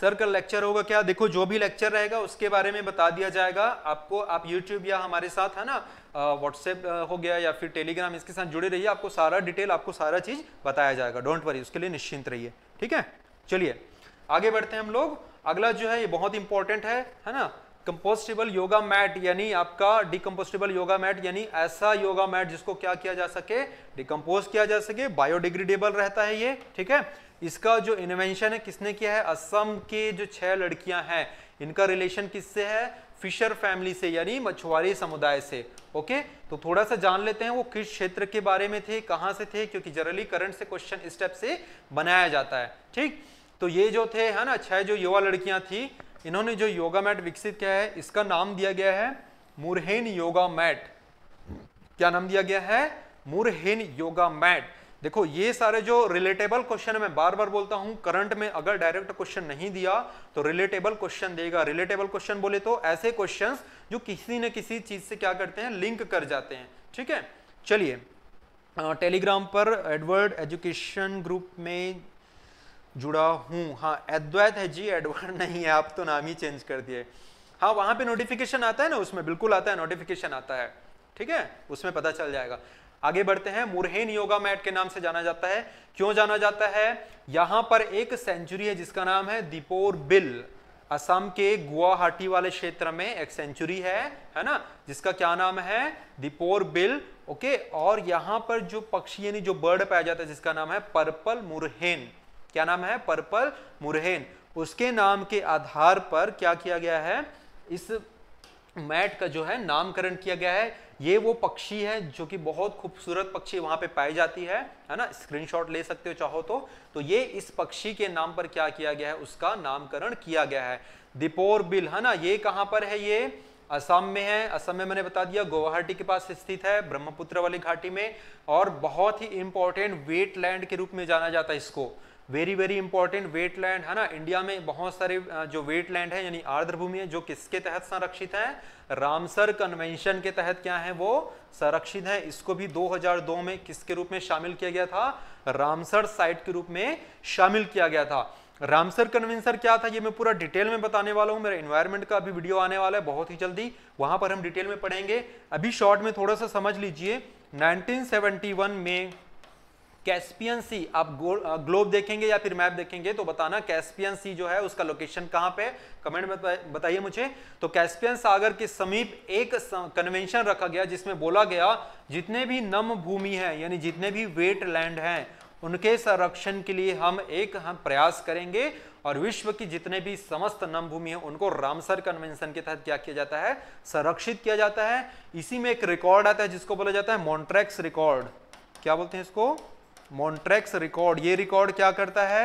सर कल लेक्चर होगा क्या देखो जो भी लेक्चर रहेगा उसके बारे में बता दिया जाएगा आपको आप यूट्यूब या हमारे साथ है ना व्हाट्सएप हो गया या फिर टेलीग्राम इसके साथ जुड़े रहिए आपको सारा डिटेल आपको सारा चीज़ बताया जाएगा डोंट वरी उसके लिए निश्चिंत रहिए ठीक है चलिए आगे बढ़ते हैं हम लोग अगला जो है ये बहुत इंपॉर्टेंट है है ना कंपोस्टेबल योगा मैट यानी आपका डिकम्पोस्टेबल योगा मैट यानी ऐसा योगा मैट जिसको क्या किया जा सके डिकम्पोज किया जा सके बायोडिग्रेडेबल रहता है ये ठीक है इसका जो इन्वेंशन है किसने किया है असम के जो छह लड़कियां हैं इनका रिलेशन किससे है फिशर फैमिली से यानी मछुआरे समुदाय से ओके तो थोड़ा सा जान लेते हैं वो किस क्षेत्र के बारे में थे कहां से थे क्योंकि जनरली करंट से क्वेश्चन इस टाइप से बनाया जाता है ठीक तो ये जो थे है ना छह जो युवा लड़कियां थी इन्होंने जो योगा मैट विकसित किया है इसका नाम दिया गया है मुरहेन योगा मैट क्या नाम दिया गया है मुरहेन योगा मैट देखो ये सारे जो रिलेटेबल क्वेश्चन मैं बार बार बोलता हूं करंट में अगर डायरेक्ट क्वेश्चन नहीं दिया तो रिलेटेबल क्वेश्चन देगा रिलेटेबल क्वेश्चन बोले तो ऐसे क्वेश्चंस जो किसी न किसी चीज से क्या करते हैं लिंक कर जाते हैं ठीक है चलिए टेलीग्राम पर एडवर्ड एजुकेशन ग्रुप में जुड़ा हूं हाँ अद्वैत है जी एडवर्ड [laughs] नहीं है आप तो नाम ही चेंज कर दिए हाँ वहां पे नोटिफिकेशन आता है ना उसमें बिल्कुल आता है नोटिफिकेशन आता है ठीक है उसमें पता चल जाएगा आगे बढ़ते हैं मुरहेन योगा मैट के नाम से जाना जाता है क्यों जाना जाता है यहां पर एक सेंचुरी है जिसका नाम है दीपोर बिल असम के गुवाहाटी वाले क्षेत्र में एक सेंचुरी है है ना जिसका क्या नाम है दीपोर बिल ओके और यहां पर जो पक्षी यानी जो बर्ड पाया जाता है जिसका नाम है पर्पल मुरहेन क्या नाम है पर्पल मुरहेन उसके नाम के आधार पर क्या किया गया है इस मैट का जो है नामकरण किया गया है ये वो पक्षी है जो कि बहुत खूबसूरत पक्षी वहां पे पाई जाती है है ना स्क्रीनशॉट ले सकते हो चाहो तो तो ये इस पक्षी के नाम पर क्या किया गया है उसका नामकरण किया गया है दिपोर बिल है ना ये कहां पर है ये असम में है असम में मैंने बता दिया गुवाहाटी के पास स्थित है ब्रह्मपुत्र वाली घाटी में और बहुत ही इंपॉर्टेंट वेटलैंड के रूप में जाना जाता है इसको very very important wetland है ना इंडिया में बहुत सारे जो वेट लैंड है यानी आर्द्रभूमि है जो किसके तहत संरक्षित है रामसर कन्वेंशन के तहत क्या है वो संरक्षित है इसको भी 2002 में किसके रूप में शामिल किया गया था रामसर साइट के रूप में शामिल किया गया था रामसर कन्वेंशन क्या था ये मैं पूरा डिटेल में बताने वाला हूँ मेरा इन्वायरमेंट का अभी वीडियो आने वाला है बहुत ही जल्दी वहां पर हम डिटेल में पढ़ेंगे अभी शॉर्ट में थोड़ा सा समझ लीजिए 1971 में कैस्पियन सी आप ग्लोब देखेंगे या फिर मैप देखेंगे तो बताना कैस्पियन सी जो है उसका लोकेशन कहां पे कमेंट में बताइए मुझे तो कैस्पियन सागर के समीप एक कन्वेंशन रखा गया जिसमें बोला गया जितने भी नम भूमि है यानी जितने भी वेट लैंड है उनके संरक्षण के लिए हम एक हम प्रयास करेंगे और विश्व की जितने भी समस्त नम भूमि है उनको रामसर कन्वेंशन के तहत क्या किया जाता है संरक्षित किया जाता है इसी में एक रिकॉर्ड आता है जिसको बोला जाता है मॉन्ट्रैक्स रिकॉर्ड क्या बोलते हैं इसको मॉन्ट्रेक्स रिकॉर्ड ये रिकॉर्ड क्या करता है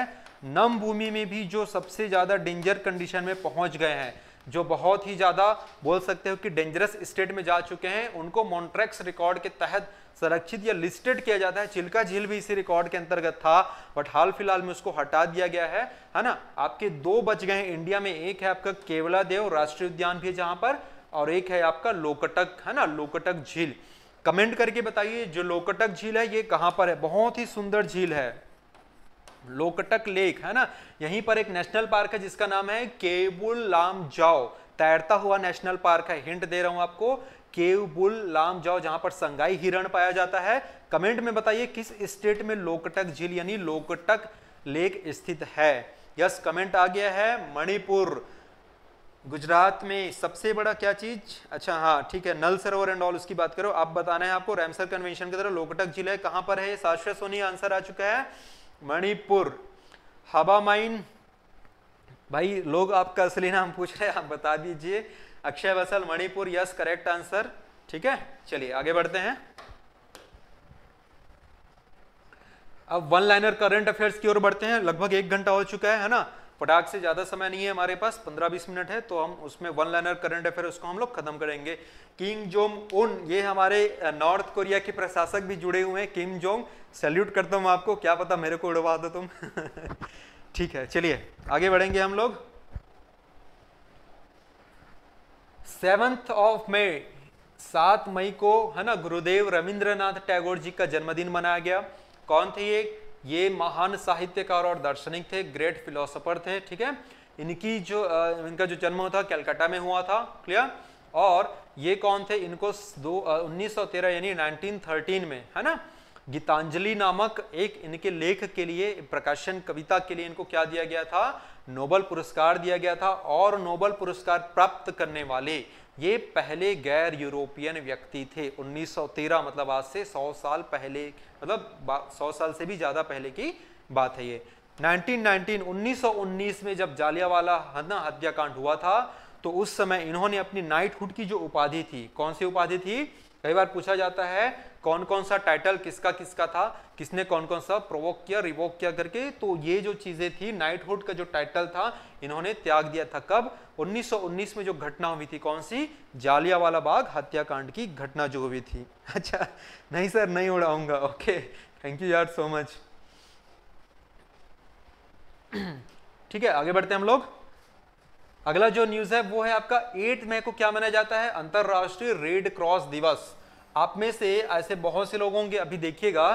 नम भूमि में भी जो सबसे ज़्यादा डेंजर कंडीशन में पहुंच गए हैं जो बहुत ही ज़्यादा बोल सकते हो कि डेंजरस स्टेट में जा चुके हैं उनको मॉन्ट्रेक्स रिकॉर्ड के तहत संरक्षित या लिस्टेड किया जाता है चिल्का झील भी इसी रिकॉर्ड के अंतर्गत था बट हाल फिलहाल में उसको हटा दिया गया है है ना आपके दो बच गए हैं इंडिया में एक है आपका केवला देव राष्ट्रीय उद्यान भी जहां पर और एक है आपका लोकटक है ना लोकटक झील कमेंट करके बताइए जो लोकटक झील है ये कहां पर है बहुत ही सुंदर झील है लोकटक लेक है ना यहीं पर एक नेशनल पार्क है जिसका नाम है केबुल लाम जाओ तैरता हुआ नेशनल पार्क है हिंट दे रहा हूं आपको केवबुल लाम जाओ जहां पर संगाई हिरण पाया जाता है कमेंट में बताइए किस स्टेट में लोकटक झील यानी लोकटक लेक स्थित है यस कमेंट आ गया है मणिपुर गुजरात में सबसे बड़ा क्या चीज अच्छा हाँ ठीक है नल सरोवर एंड ऑल उसकी बात करो आप बताना है आपको रैमसर कन्वेंशन की तरह लोकटक जिला कहां पर है साक्षर सोनी आंसर आ चुका है मणिपुर हवा माइन भाई लोग आपका असली नाम पूछ रहे हैं आप बता दीजिए Akshay Vasal Manipur yes correct answer ठीक है चलिए आगे बढ़ते हैं अब वन लाइनर करंट अफेयर्स की ओर बढ़ते हैं लगभग एक घंटा हो चुका है है ना फटाक से ज़्यादा समय नहीं है हमारे पास 15-20 मिनट है तो हम उसमें वन लाइनर करंट अफेयर उसको हम लोग खत्म करेंगे किंग जोंग उन ये हमारे नॉर्थ कोरिया के प्रशासक भी जुड़े हुए हैं किम जोंग सैल्यूट करता हूँ आपको क्या पता मेरे को उड़वा दो तुम [laughs] ठीक है चलिए आगे बढ़ेंगे हम लोग सेवंथ ऑफ मे सात मई को है ना गुरुदेव रविंद्रनाथ टैगोर जी का जन्मदिन मनाया गया कौन थे ये ये महान साहित्यकार और दार्शनिक थे ग्रेट फिलोसोफर थे ठीक है इनकी जो इनका जो जन्म था कैलकाटा में हुआ था क्लियर और ये कौन थे इनको दो उन्नीस यानी 1913 में है ना गीतांजलि नामक एक इनके लेख के लिए प्रकाशन कविता के लिए इनको क्या दिया गया था नोबल पुरस्कार दिया गया था और नोबल पुरस्कार प्राप्त करने वाले ये पहले गैर यूरोपियन व्यक्ति थे 1913 मतलब आज से 100 साल पहले मतलब सौ साल से भी ज़्यादा पहले की बात है ये 1919 1919 में जब जालियावाला हना हत्याकांड हुआ था तो उस समय इन्होंने अपनी नाइटहुड की जो उपाधि थी कौन सी उपाधि थी कई बार पूछा जाता है कौन कौन सा टाइटल किसका किसका था किसने कौन कौन सा प्रोवोक किया रिवोक किया करके तो ये जो चीज़ें थी नाइटहुड का जो टाइटल था इन्होंने त्याग दिया था कब 1919 में जो घटना हुई थी कौन सी जालियावाला बाग हत्याकांड की घटना जो हुई थी [laughs] अच्छा नहीं सर नहीं उड़ाऊंगा ओके थैंक यू यार सो मच [clears throat] ठीक है आगे बढ़ते हैं हम लोग अगला जो न्यूज है वो है आपका एट मई को क्या मनाया जाता है अंतरराष्ट्रीय रेड क्रॉस दिवस आप में से ऐसे बहुत से लोग होंगे अभी देखिएगा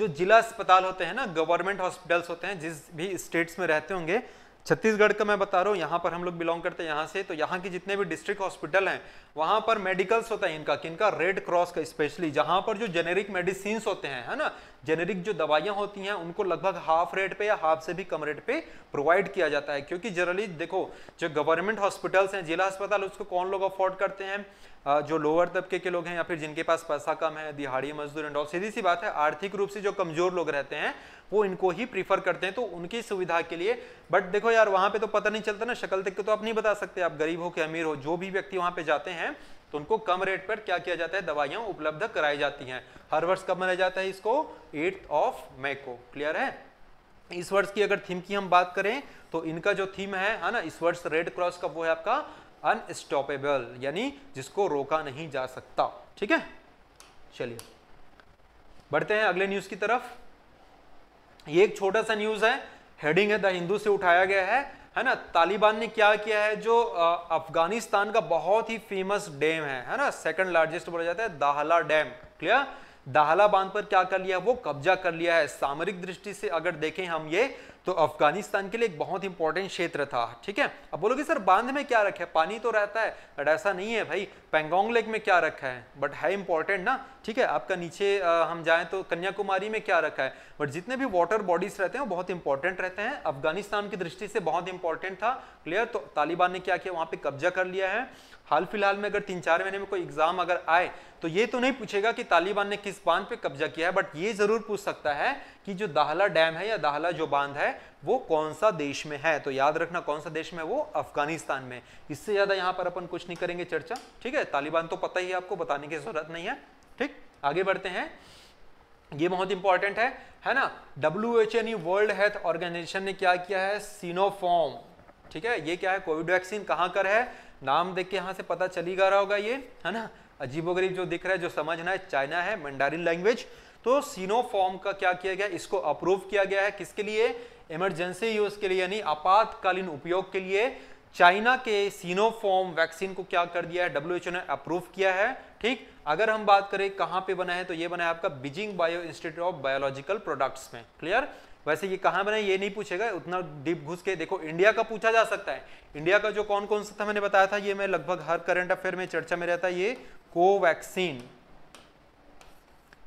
जो जिला अस्पताल होते हैं ना गवर्नमेंट हॉस्पिटल्स होते हैं जिस भी स्टेट्स में रहते होंगे छत्तीसगढ़ का मैं बता रहा हूँ यहाँ पर हम लोग बिलोंग करते हैं यहाँ से तो यहाँ के जितने भी डिस्ट्रिक्ट हॉस्पिटल हैं वहाँ पर मेडिकल्स होता है इनका कि इनका रेड क्रॉस का स्पेशली जहाँ पर जो जेनेरिक मेडिसिन होते हैं है ना जेनेरिक जो दवाइयाँ होती हैं उनको लगभग हाफ रेट पे या हाफ से भी कम रेट पे प्रोवाइड किया जाता है क्योंकि जनरली देखो जो गवर्नमेंट हॉस्पिटल्स हैं जिला अस्पताल उसको कौन लोग अफोर्ड करते हैं जो लोअर तबके के लोग हैं या फिर जिनके पास पैसा कम है दिहाड़ी मजदूर एंड ऑल सीधी सी बात है आर्थिक रूप से जो कमजोर लोग रहते हैं वो इनको ही प्रीफर करते हैं तो उनकी सुविधा के लिए बट देखो यार वहां पे तो पता नहीं चलता ना शक्ल तक के तो आप नहीं बता सकते आप गरीब हो कि अमीर हो जो भी व्यक्ति वहां पे जाते हैं तो उनको कम रेट पर क्या किया जाता है दवाइयां उपलब्ध कराई जाती हैं हर वर्ष कब मनाया जाता है इसको एट्थ ऑफ मे को क्लियर है इस वर्ष की अगर थीम की हम बात करें तो इनका जो थीम है ना इस वर्ष रेड क्रॉस का वो है आपका अनस्टॉपेबल यानी जिसको रोका नहीं जा सकता ठीक है चलिए बढ़ते हैं अगले न्यूज की तरफ ये एक छोटा सा न्यूज है हेडिंग है द हिंदू से उठाया गया है है ना तालिबान ने क्या किया है जो अफगानिस्तान का बहुत ही फेमस डैम है है ना सेकंड लार्जेस्ट बोला जाता है दाहला डैम क्लियर दाहला बांध पर क्या कर लिया वो कब्जा कर लिया है सामरिक दृष्टि से अगर देखें हम ये तो अफगानिस्तान के लिए एक बहुत इंपॉर्टेंट क्षेत्र था ठीक है अब बोलोगे सर बांध में क्या रखा है पानी तो रहता है बट ऐसा नहीं है भाई पेंगोंग लेक में क्या रखा है बट है इंपॉर्टेंट ना ठीक है आपका नीचे आ, हम जाएं तो कन्याकुमारी में क्या रखा है बट जितने भी वाटर बॉडीज रहते हैं वो बहुत इंपॉर्टेंट रहते हैं अफगानिस्तान की दृष्टि से बहुत इंपॉर्टेंट था क्लियर तो तालिबान ने क्या किया वहां पर कब्जा कर लिया है हाल फिलहाल में अगर तीन चार महीने में कोई एग्जाम अगर आए तो ये तो नहीं पूछेगा कि तालिबान ने किस बांध पे कब्जा किया है बट ये जरूर पूछ सकता है कि जो दाहला डैम है या दाहला जो बांध है वो कौन सा देश में है तो याद रखना कौन सा देश में है? वो अफगानिस्तान में इससे ज्यादा यहाँ पर अपन कुछ नहीं करेंगे चर्चा ठीक है तालिबान तो पता ही आपको बताने की जरूरत नहीं है ठीक आगे बढ़ते हैं ये बहुत इंपॉर्टेंट है है ना W H N world health organization ने क्या किया है सीनोफॉर्म ठीक है ये क्या है कोविड वैक्सीन कहां कर है नाम देख के यहां से पता चली गा रहा होगा ये है ना अजीबोगरीब जो दिख रहा है जो समझना है चाइना है मंडारिन लैंग्वेज तो सीनो फॉर्म का क्या किया गया इसको अप्रूव किया गया है किसके लिए इमरजेंसी यूज के लिए यानी आपातकालीन उपयोग के लिए चाइना के सीनोफॉर्म वैक्सीन को क्या कर दिया है डब्ल्यू ने अप्रूव किया है ठीक अगर हम बात करें कहां पे बना है तो ये बना है आपका Beijing bio institute of biological products में क्लियर वैसे ये कहाँ बनाए ये नहीं पूछेगा उतना डीप घुस के देखो इंडिया का पूछा जा सकता है इंडिया का जो कौन कौन सा था मैंने बताया था ये मैं लगभग हर करंट अफेयर में चर्चा में रहता है ये कोवैक्सीन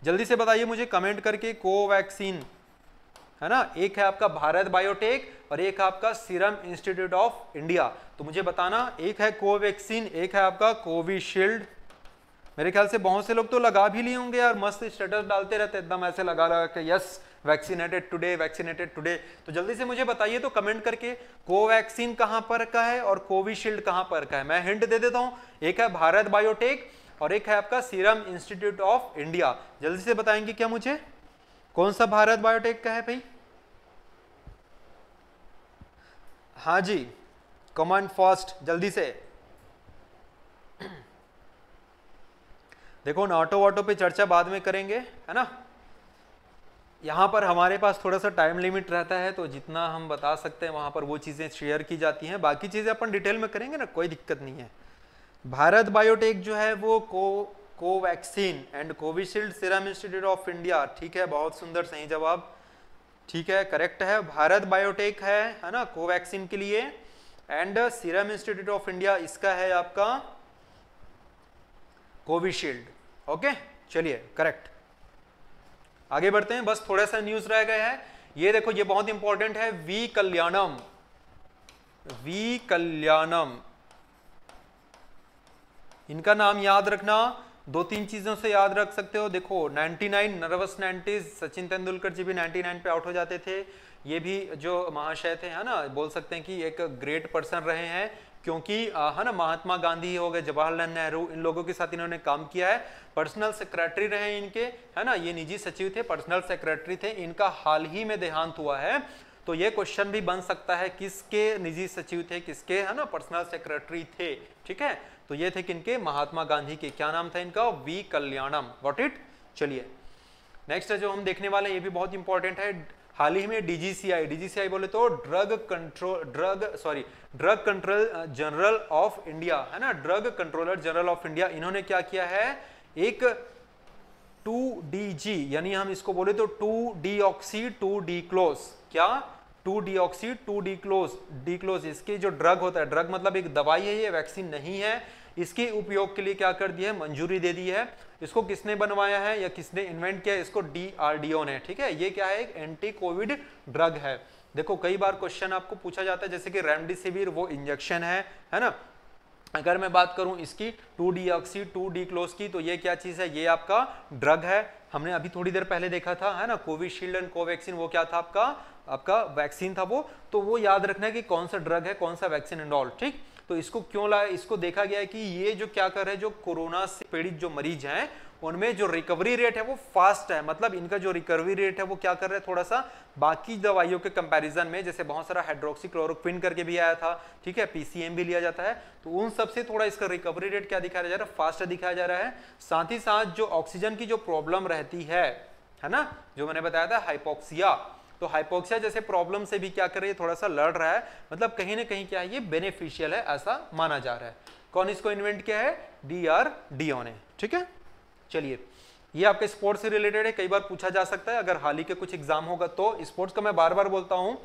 जल्दी से बताइए मुझे कमेंट करके कोवैक्सीन है ना एक है आपका भारत बायोटेक और एक है आपका सीरम इंस्टीट्यूट ऑफ इंडिया तो मुझे बताना एक है कोवैक्सीन एक है आपका कोविशील्ड मेरे ख्याल से बहुत से लोग तो लगा भी लिए होंगे यार मस्त स्टेटस डालते रहते एकदम ऐसे लगा लगा के yes vaccinated today vaccinated today तो जल्दी से मुझे बताइए तो कमेंट करके कोवैक्सीन कहां पर का है और कोविशील्ड कहां पर का है मैं हिंट दे देता हूँ एक है भारत बायोटेक और एक है आपका सीरम इंस्टीट्यूट ऑफ इंडिया जल्दी से बताएंगे क्या मुझे कौन सा भारत बायोटेक का है भाई हाँ जी कमेंट फर्स्ट जल्दी से देखो नाटो वाटो पे चर्चा बाद में करेंगे है ना यहाँ पर हमारे पास थोड़ा सा टाइम लिमिट रहता है तो जितना हम बता सकते हैं वहाँ पर वो चीज़ें शेयर की जाती हैं बाकी चीज़ें अपन डिटेल में करेंगे ना कोई दिक्कत नहीं है भारत बायोटेक जो है वो को Covaxin and Covishield Serum Institute of India ठीक है बहुत सुंदर सही जवाब ठीक है करेक्ट है भारत बायोटेक है है ना कोवैक्सीन के लिए and Serum Institute of India इसका है आपका कोविशील्ड ओके चलिए करेक्ट आगे बढ़ते हैं बस थोड़ा सा न्यूज रह गया है ये देखो ये बहुत इंपॉर्टेंट है वी कल्याणम वी कल्याणम इनका नाम याद रखना दो तीन चीजों से याद रख सकते हो देखो 99 नर्वस 90s सचिन तेंदुलकर जी भी 99 पे आउट हो जाते थे ये भी जो महाशय थे है ना बोल सकते हैं कि एक ग्रेट पर्सन रहे हैं क्योंकि है ना महात्मा गांधी हो गए जवाहरलाल नेहरू इन लोगों के साथ इन्होंने काम किया है पर्सनल सेक्रेटरी रहे इनके है ना ये निजी सचिव थे पर्सनल सेक्रेटरी थे इनका हाल ही में देहांत हुआ है तो ये क्वेश्चन भी बन सकता है किसके निजी सचिव थे किसके है ना पर्सनल सेक्रेटरी थे ठीक है तो ये थे किनके महात्मा गांधी के क्या नाम था इनका वी कल्याणम वॉट इट चलिए नेक्स्ट जो हम देखने वाले ये भी बहुत इंपॉर्टेंट है हाल ही में डीजीसीआई डीजीसीआई बोले तो drug control drug sorry drug control general of India है ना drug controller general of India इन्होंने क्या किया है एक टू डी जी यानी हम इसको बोले तो two D oxy two D glucose क्या two D oxy two D glucose D glucose इसके जो ड्रग होता है ड्रग मतलब एक दवाई है ये वैक्सीन नहीं है इसके उपयोग के लिए क्या कर दिया है मंजूरी दे दी है इसको किसने बनवाया है या किसने इन्वेंट किया इसको डीआरडीओ ने ठीक है ये क्या है एक एंटी कोविड ड्रग है देखो कई बार क्वेश्चन आपको पूछा जाता है जैसे कि रेमडेसिविर वो इंजेक्शन है है ना अगर मैं बात करूं इसकी two D oxy two D glucose की तो ये क्या चीज़ है ये आपका ड्रग है हमने अभी थोड़ी देर पहले देखा था है ना कोविशील्ड एंड कोवैक्सीन वो क्या था आपका आपका वैक्सीन था वो तो वो याद रखना है कि कौन सा ड्रग है कौन सा वैक्सीन एंड ऑल ठीक तो इसको क्यों लाया इसको देखा गया है कि ये जो क्या कर रहे हैं जो कोरोना से पीड़ित जो मरीज हैं उनमें जो रिकवरी रेट है वो फास्ट है मतलब इनका जो रिकवरी रेट है वो क्या कर रहा है थोड़ा सा बाकी दवाइयों के कंपैरिजन में जैसे बहुत सारा हाइड्रोक्सीक्लोरोक्विन करके भी आया था ठीक है पीसीएम भी लिया जाता है तो उन सबसे थोड़ा इसका रिकवरी रेट क्या दिखाया जा रहा है फास्ट दिखाया जा रहा है साथ ही साथ जो ऑक्सीजन की जो प्रॉब्लम रहती है है ना जो मैंने बताया था हाइपोक्सिया तो हाइपोक्सिया जैसे प्रॉब्लम से भी क्या कर रही है थोड़ा सा लड़ रहा है मतलब कहीं ना कहीं क्या है ये बेनिफिशियल है ऐसा माना जा रहा है कौन इसको इन्वेंट किया है डी आर डीओ ने ठीक है चलिए ये आपके स्पोर्ट्स से रिलेटेड है कई बार पूछा जा सकता है अगर हाल ही के कुछ एग्जाम होगा तो स्पोर्ट्स का मैं बार बार बोलता हूँ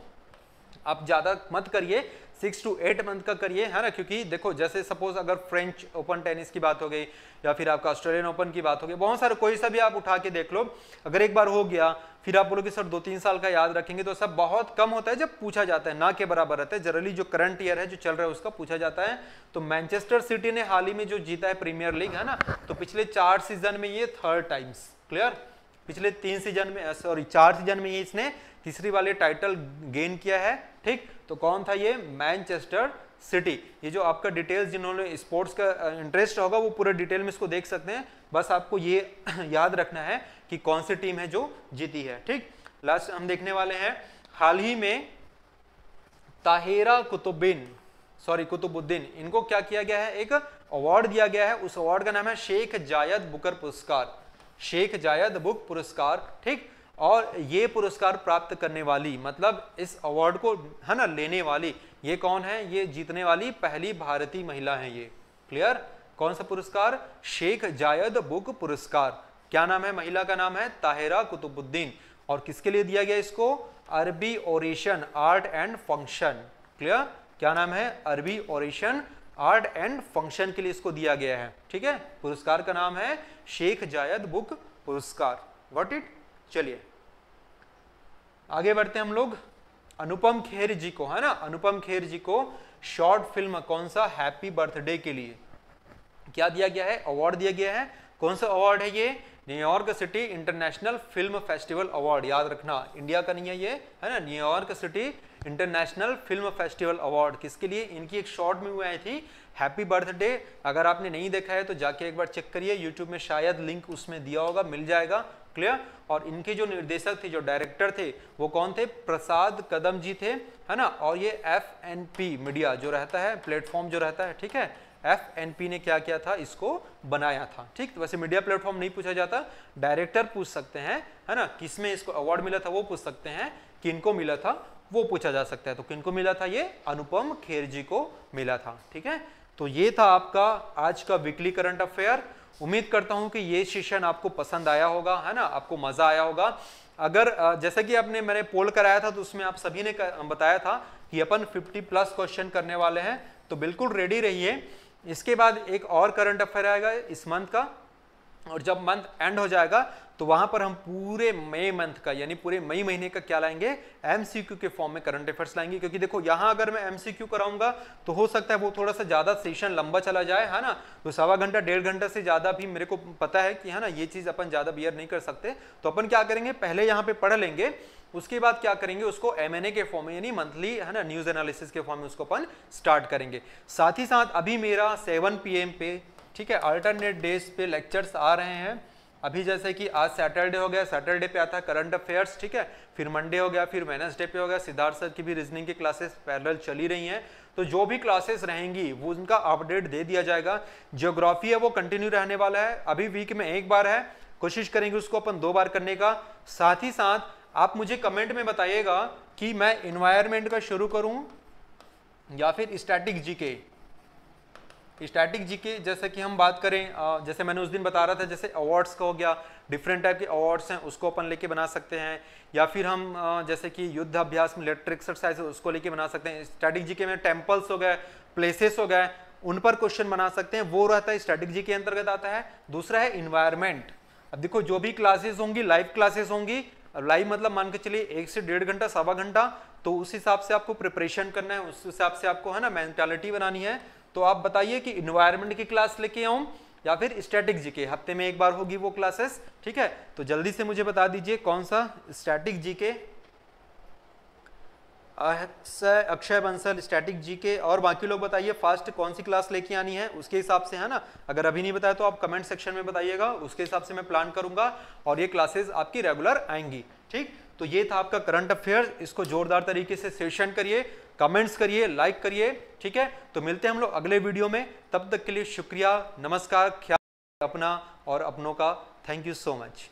आप ज़्यादा मत करिए सिक्स टू एट मंथ का करिए है ना क्योंकि देखो जैसे सपोज अगर फ्रेंच ओपन टेनिस की बात हो गई या फिर आपका ऑस्ट्रेलियन ओपन की बात हो गई बहुत सारे कोई सा भी आप उठा के देख लो अगर एक बार हो गया फिर आप बोलोगे सर दो तीन साल का याद रखेंगे तो सब बहुत कम होता है जब पूछा जाता है ना के बराबर रहता है जनरली जो करंट ईयर है जो चल रहा है उसका पूछा जाता है तो मैनचेस्टर सिटी ने हाल ही में जो जीता है प्रीमियर लीग है ना तो पिछले चार सीजन में ये थर्ड टाइम्स क्लियर पिछले तीन सीजन में सॉरी चार सीजन में ही इसने तीसरी वाले टाइटल गेन किया है ठीक तो कौन था ये मैनचेस्टर सिटी ये जो आपका डिटेल्स जिन्होंने स्पोर्ट्स का इंटरेस्ट होगा वो पूरे डिटेल में इसको देख सकते हैं बस आपको ये [clears throat] याद रखना है कि कौन सी टीम है जो जीती है ठीक लास्ट हम देखने वाले हैं हाल ही में ताहिरा कुतुबिन सॉरी कुतुबुद्दीन इनको क्या किया गया है एक अवार्ड दिया गया है उस अवार्ड का नाम है शेख जायद बुकर पुरस्कार शेख जायद बुक पुरस्कार ठीक और ये पुरस्कार प्राप्त करने वाली मतलब इस अवार्ड को है ना लेने वाली ये कौन है ये जीतने वाली पहली भारतीय महिला है ये क्लियर कौन सा पुरस्कार शेख जायद बुक पुरस्कार क्या नाम है महिला का नाम है ताहिरा कुतुबुद्दीन और किसके लिए दिया गया इसको अरबी ओरेशन आर्ट एंड फंक्शन क्लियर क्या नाम है अरबी ओरेशन आर्ट एंड फंक्शन के लिए इसको दिया गया है ठीक है पुरस्कार का नाम है शेख जायद बुक पुरस्कार वॉट इट चलिए आगे बढ़ते हैं हम लोग अनुपम खेर जी को है ना अनुपम खेर जी को शॉर्ट फिल्म कौन सा हैप्पी बर्थडे के लिए क्या दिया गया है अवार्ड दिया गया है कौन सा अवार्ड है ये New York city international film festival award याद रखना इंडिया का नहीं है ये है ना New York city international film festival award किसके लिए इनकी एक शॉर्ट मूवी आई थी हैप्पी बर्थडे अगर आपने नहीं देखा है तो जाके एक बार चेक करिए यूट्यूब में शायद लिंक उसमें दिया होगा मिल जाएगा क्लियर और इनके जो निर्देशक थे जो डायरेक्टर थे वो कौन थे प्रसाद कदम जी थे है ना और ये एफ एन पी मीडिया जो रहता है प्लेटफॉर्म जो रहता है ठीक है एफ एन पी ने क्या किया था इसको बनाया था ठीक तो वैसे मीडिया प्लेटफॉर्म नहीं पूछा जाता डायरेक्टर पूछ सकते हैं है ना किसमें इसको अवार्ड मिला था वो पूछ सकते हैं किनको मिला था वो पूछा जा सकता है तो किनको मिला था ये अनुपम खेर जी को मिला था ठीक है तो ये था आपका आज का वीकली करंट अफेयर उम्मीद करता हूं कि ये सेशन आपको पसंद आया होगा है ना आपको मज़ा आया होगा अगर जैसे कि आपने मैंने पोल कराया था तो उसमें आप सभी ने बताया था कि अपन 50 प्लस क्वेश्चन करने वाले हैं तो बिल्कुल रेडी रहिए इसके बाद एक और करंट अफेयर आएगा इस मंथ का और जब मंथ एंड हो जाएगा तो वहां पर हम पूरे मई मंथ का यानी पूरे मई महीने का क्या लाएंगे एमसीक्यू के फॉर्म में करंट अफेयर्स लाएंगे क्योंकि देखो यहां अगर मैं एमसीक्यू कराऊंगा तो हो सकता है वो थोड़ा सा ज्यादा सेशन लंबा चला जाए है ना तो सवा घंटा डेढ़ घंटा से ज्यादा भी मेरे को पता है कि है ना ये चीज अपन ज्यादा बियर नहीं कर सकते तो अपन क्या करेंगे पहले यहाँ पे पढ़ लेंगे उसके बाद क्या करेंगे उसको ए के फॉर्म में यानी मंथली है ना न्यूज एनालिसिस के फॉर्म में उसको अपन स्टार्ट करेंगे साथ ही साथ अभी मेरा सेवन एम पे ठीक है अल्टरनेट डेज पे लेक्चर्स आ रहे हैं अभी जैसे कि आज सैटरडे हो गया सैटरडे पे आता है करंट अफेयर्स ठीक है फिर मंडे हो गया फिर वेनसडे पे हो गया सिद्धार्थ सर की भी रीजनिंग की क्लासेस पैरल चली रही हैं तो जो भी क्लासेस रहेंगी वो उनका अपडेट दे दिया जाएगा जियोग्राफी है वो कंटिन्यू रहने वाला है अभी वीक में एक बार है कोशिश करेंगे उसको अपन दो बार करने का साथ ही साथ आप मुझे कमेंट में बताइएगा कि मैं इन्वायरमेंट का शुरू करूँ या फिर स्टैटिक जी के स्टैटिक जीके जैसे कि हम बात करें जैसे मैंने उस दिन बता रहा था जैसे अवार्ड्स का हो गया डिफरेंट टाइप के अवार्ड्स हैं उसको अपन लेके बना सकते हैं या फिर हम जैसे कि युद्ध अभ्यास मिलिट्री एक्सरसाइज उसको लेके बना सकते हैं स्टैटिक जीके में टेम्पल्स हो गए प्लेसेस हो गए उन पर क्वेश्चन बना सकते हैं वो रहता है स्टैटिक जी के अंतर्गत आता है दूसरा है इन्वायरमेंट अब देखो जो भी क्लासेस होंगी लाइव क्लासेस होंगी लाइव मतलब मान के चलिए एक से डेढ़ घंटा सवा घंटा तो उस हिसाब से आपको प्रिपरेशन करना है उस हिसाब से आपको है ना मेंटालिटी बनानी है तो आप बताइए कि इन्वायरमेंट की क्लास लेके आऊँ या फिर स्टैटिक जीके हफ्ते में एक बार होगी वो क्लासेस ठीक है तो जल्दी से मुझे बता दीजिए कौन सा static GK Akshay Akshay Bansal static GK और बाकी लोग बताइए फास्ट कौन सी क्लास लेके आनी है उसके हिसाब से है ना अगर अभी नहीं बताया तो आप कमेंट सेक्शन में बताइएगा उसके हिसाब से मैं प्लान करूंगा और ये क्लासेस आपकी रेगुलर आएंगी ठीक तो ये था आपका करंट अफेयर इसको जोरदार तरीके से सेशन करिए कमेंट्स करिए लाइक करिए ठीक है तो मिलते हैं हम लोग अगले वीडियो में तब तक के लिए शुक्रिया नमस्कार ख्याल अपना और अपनों का थैंक यू सो मच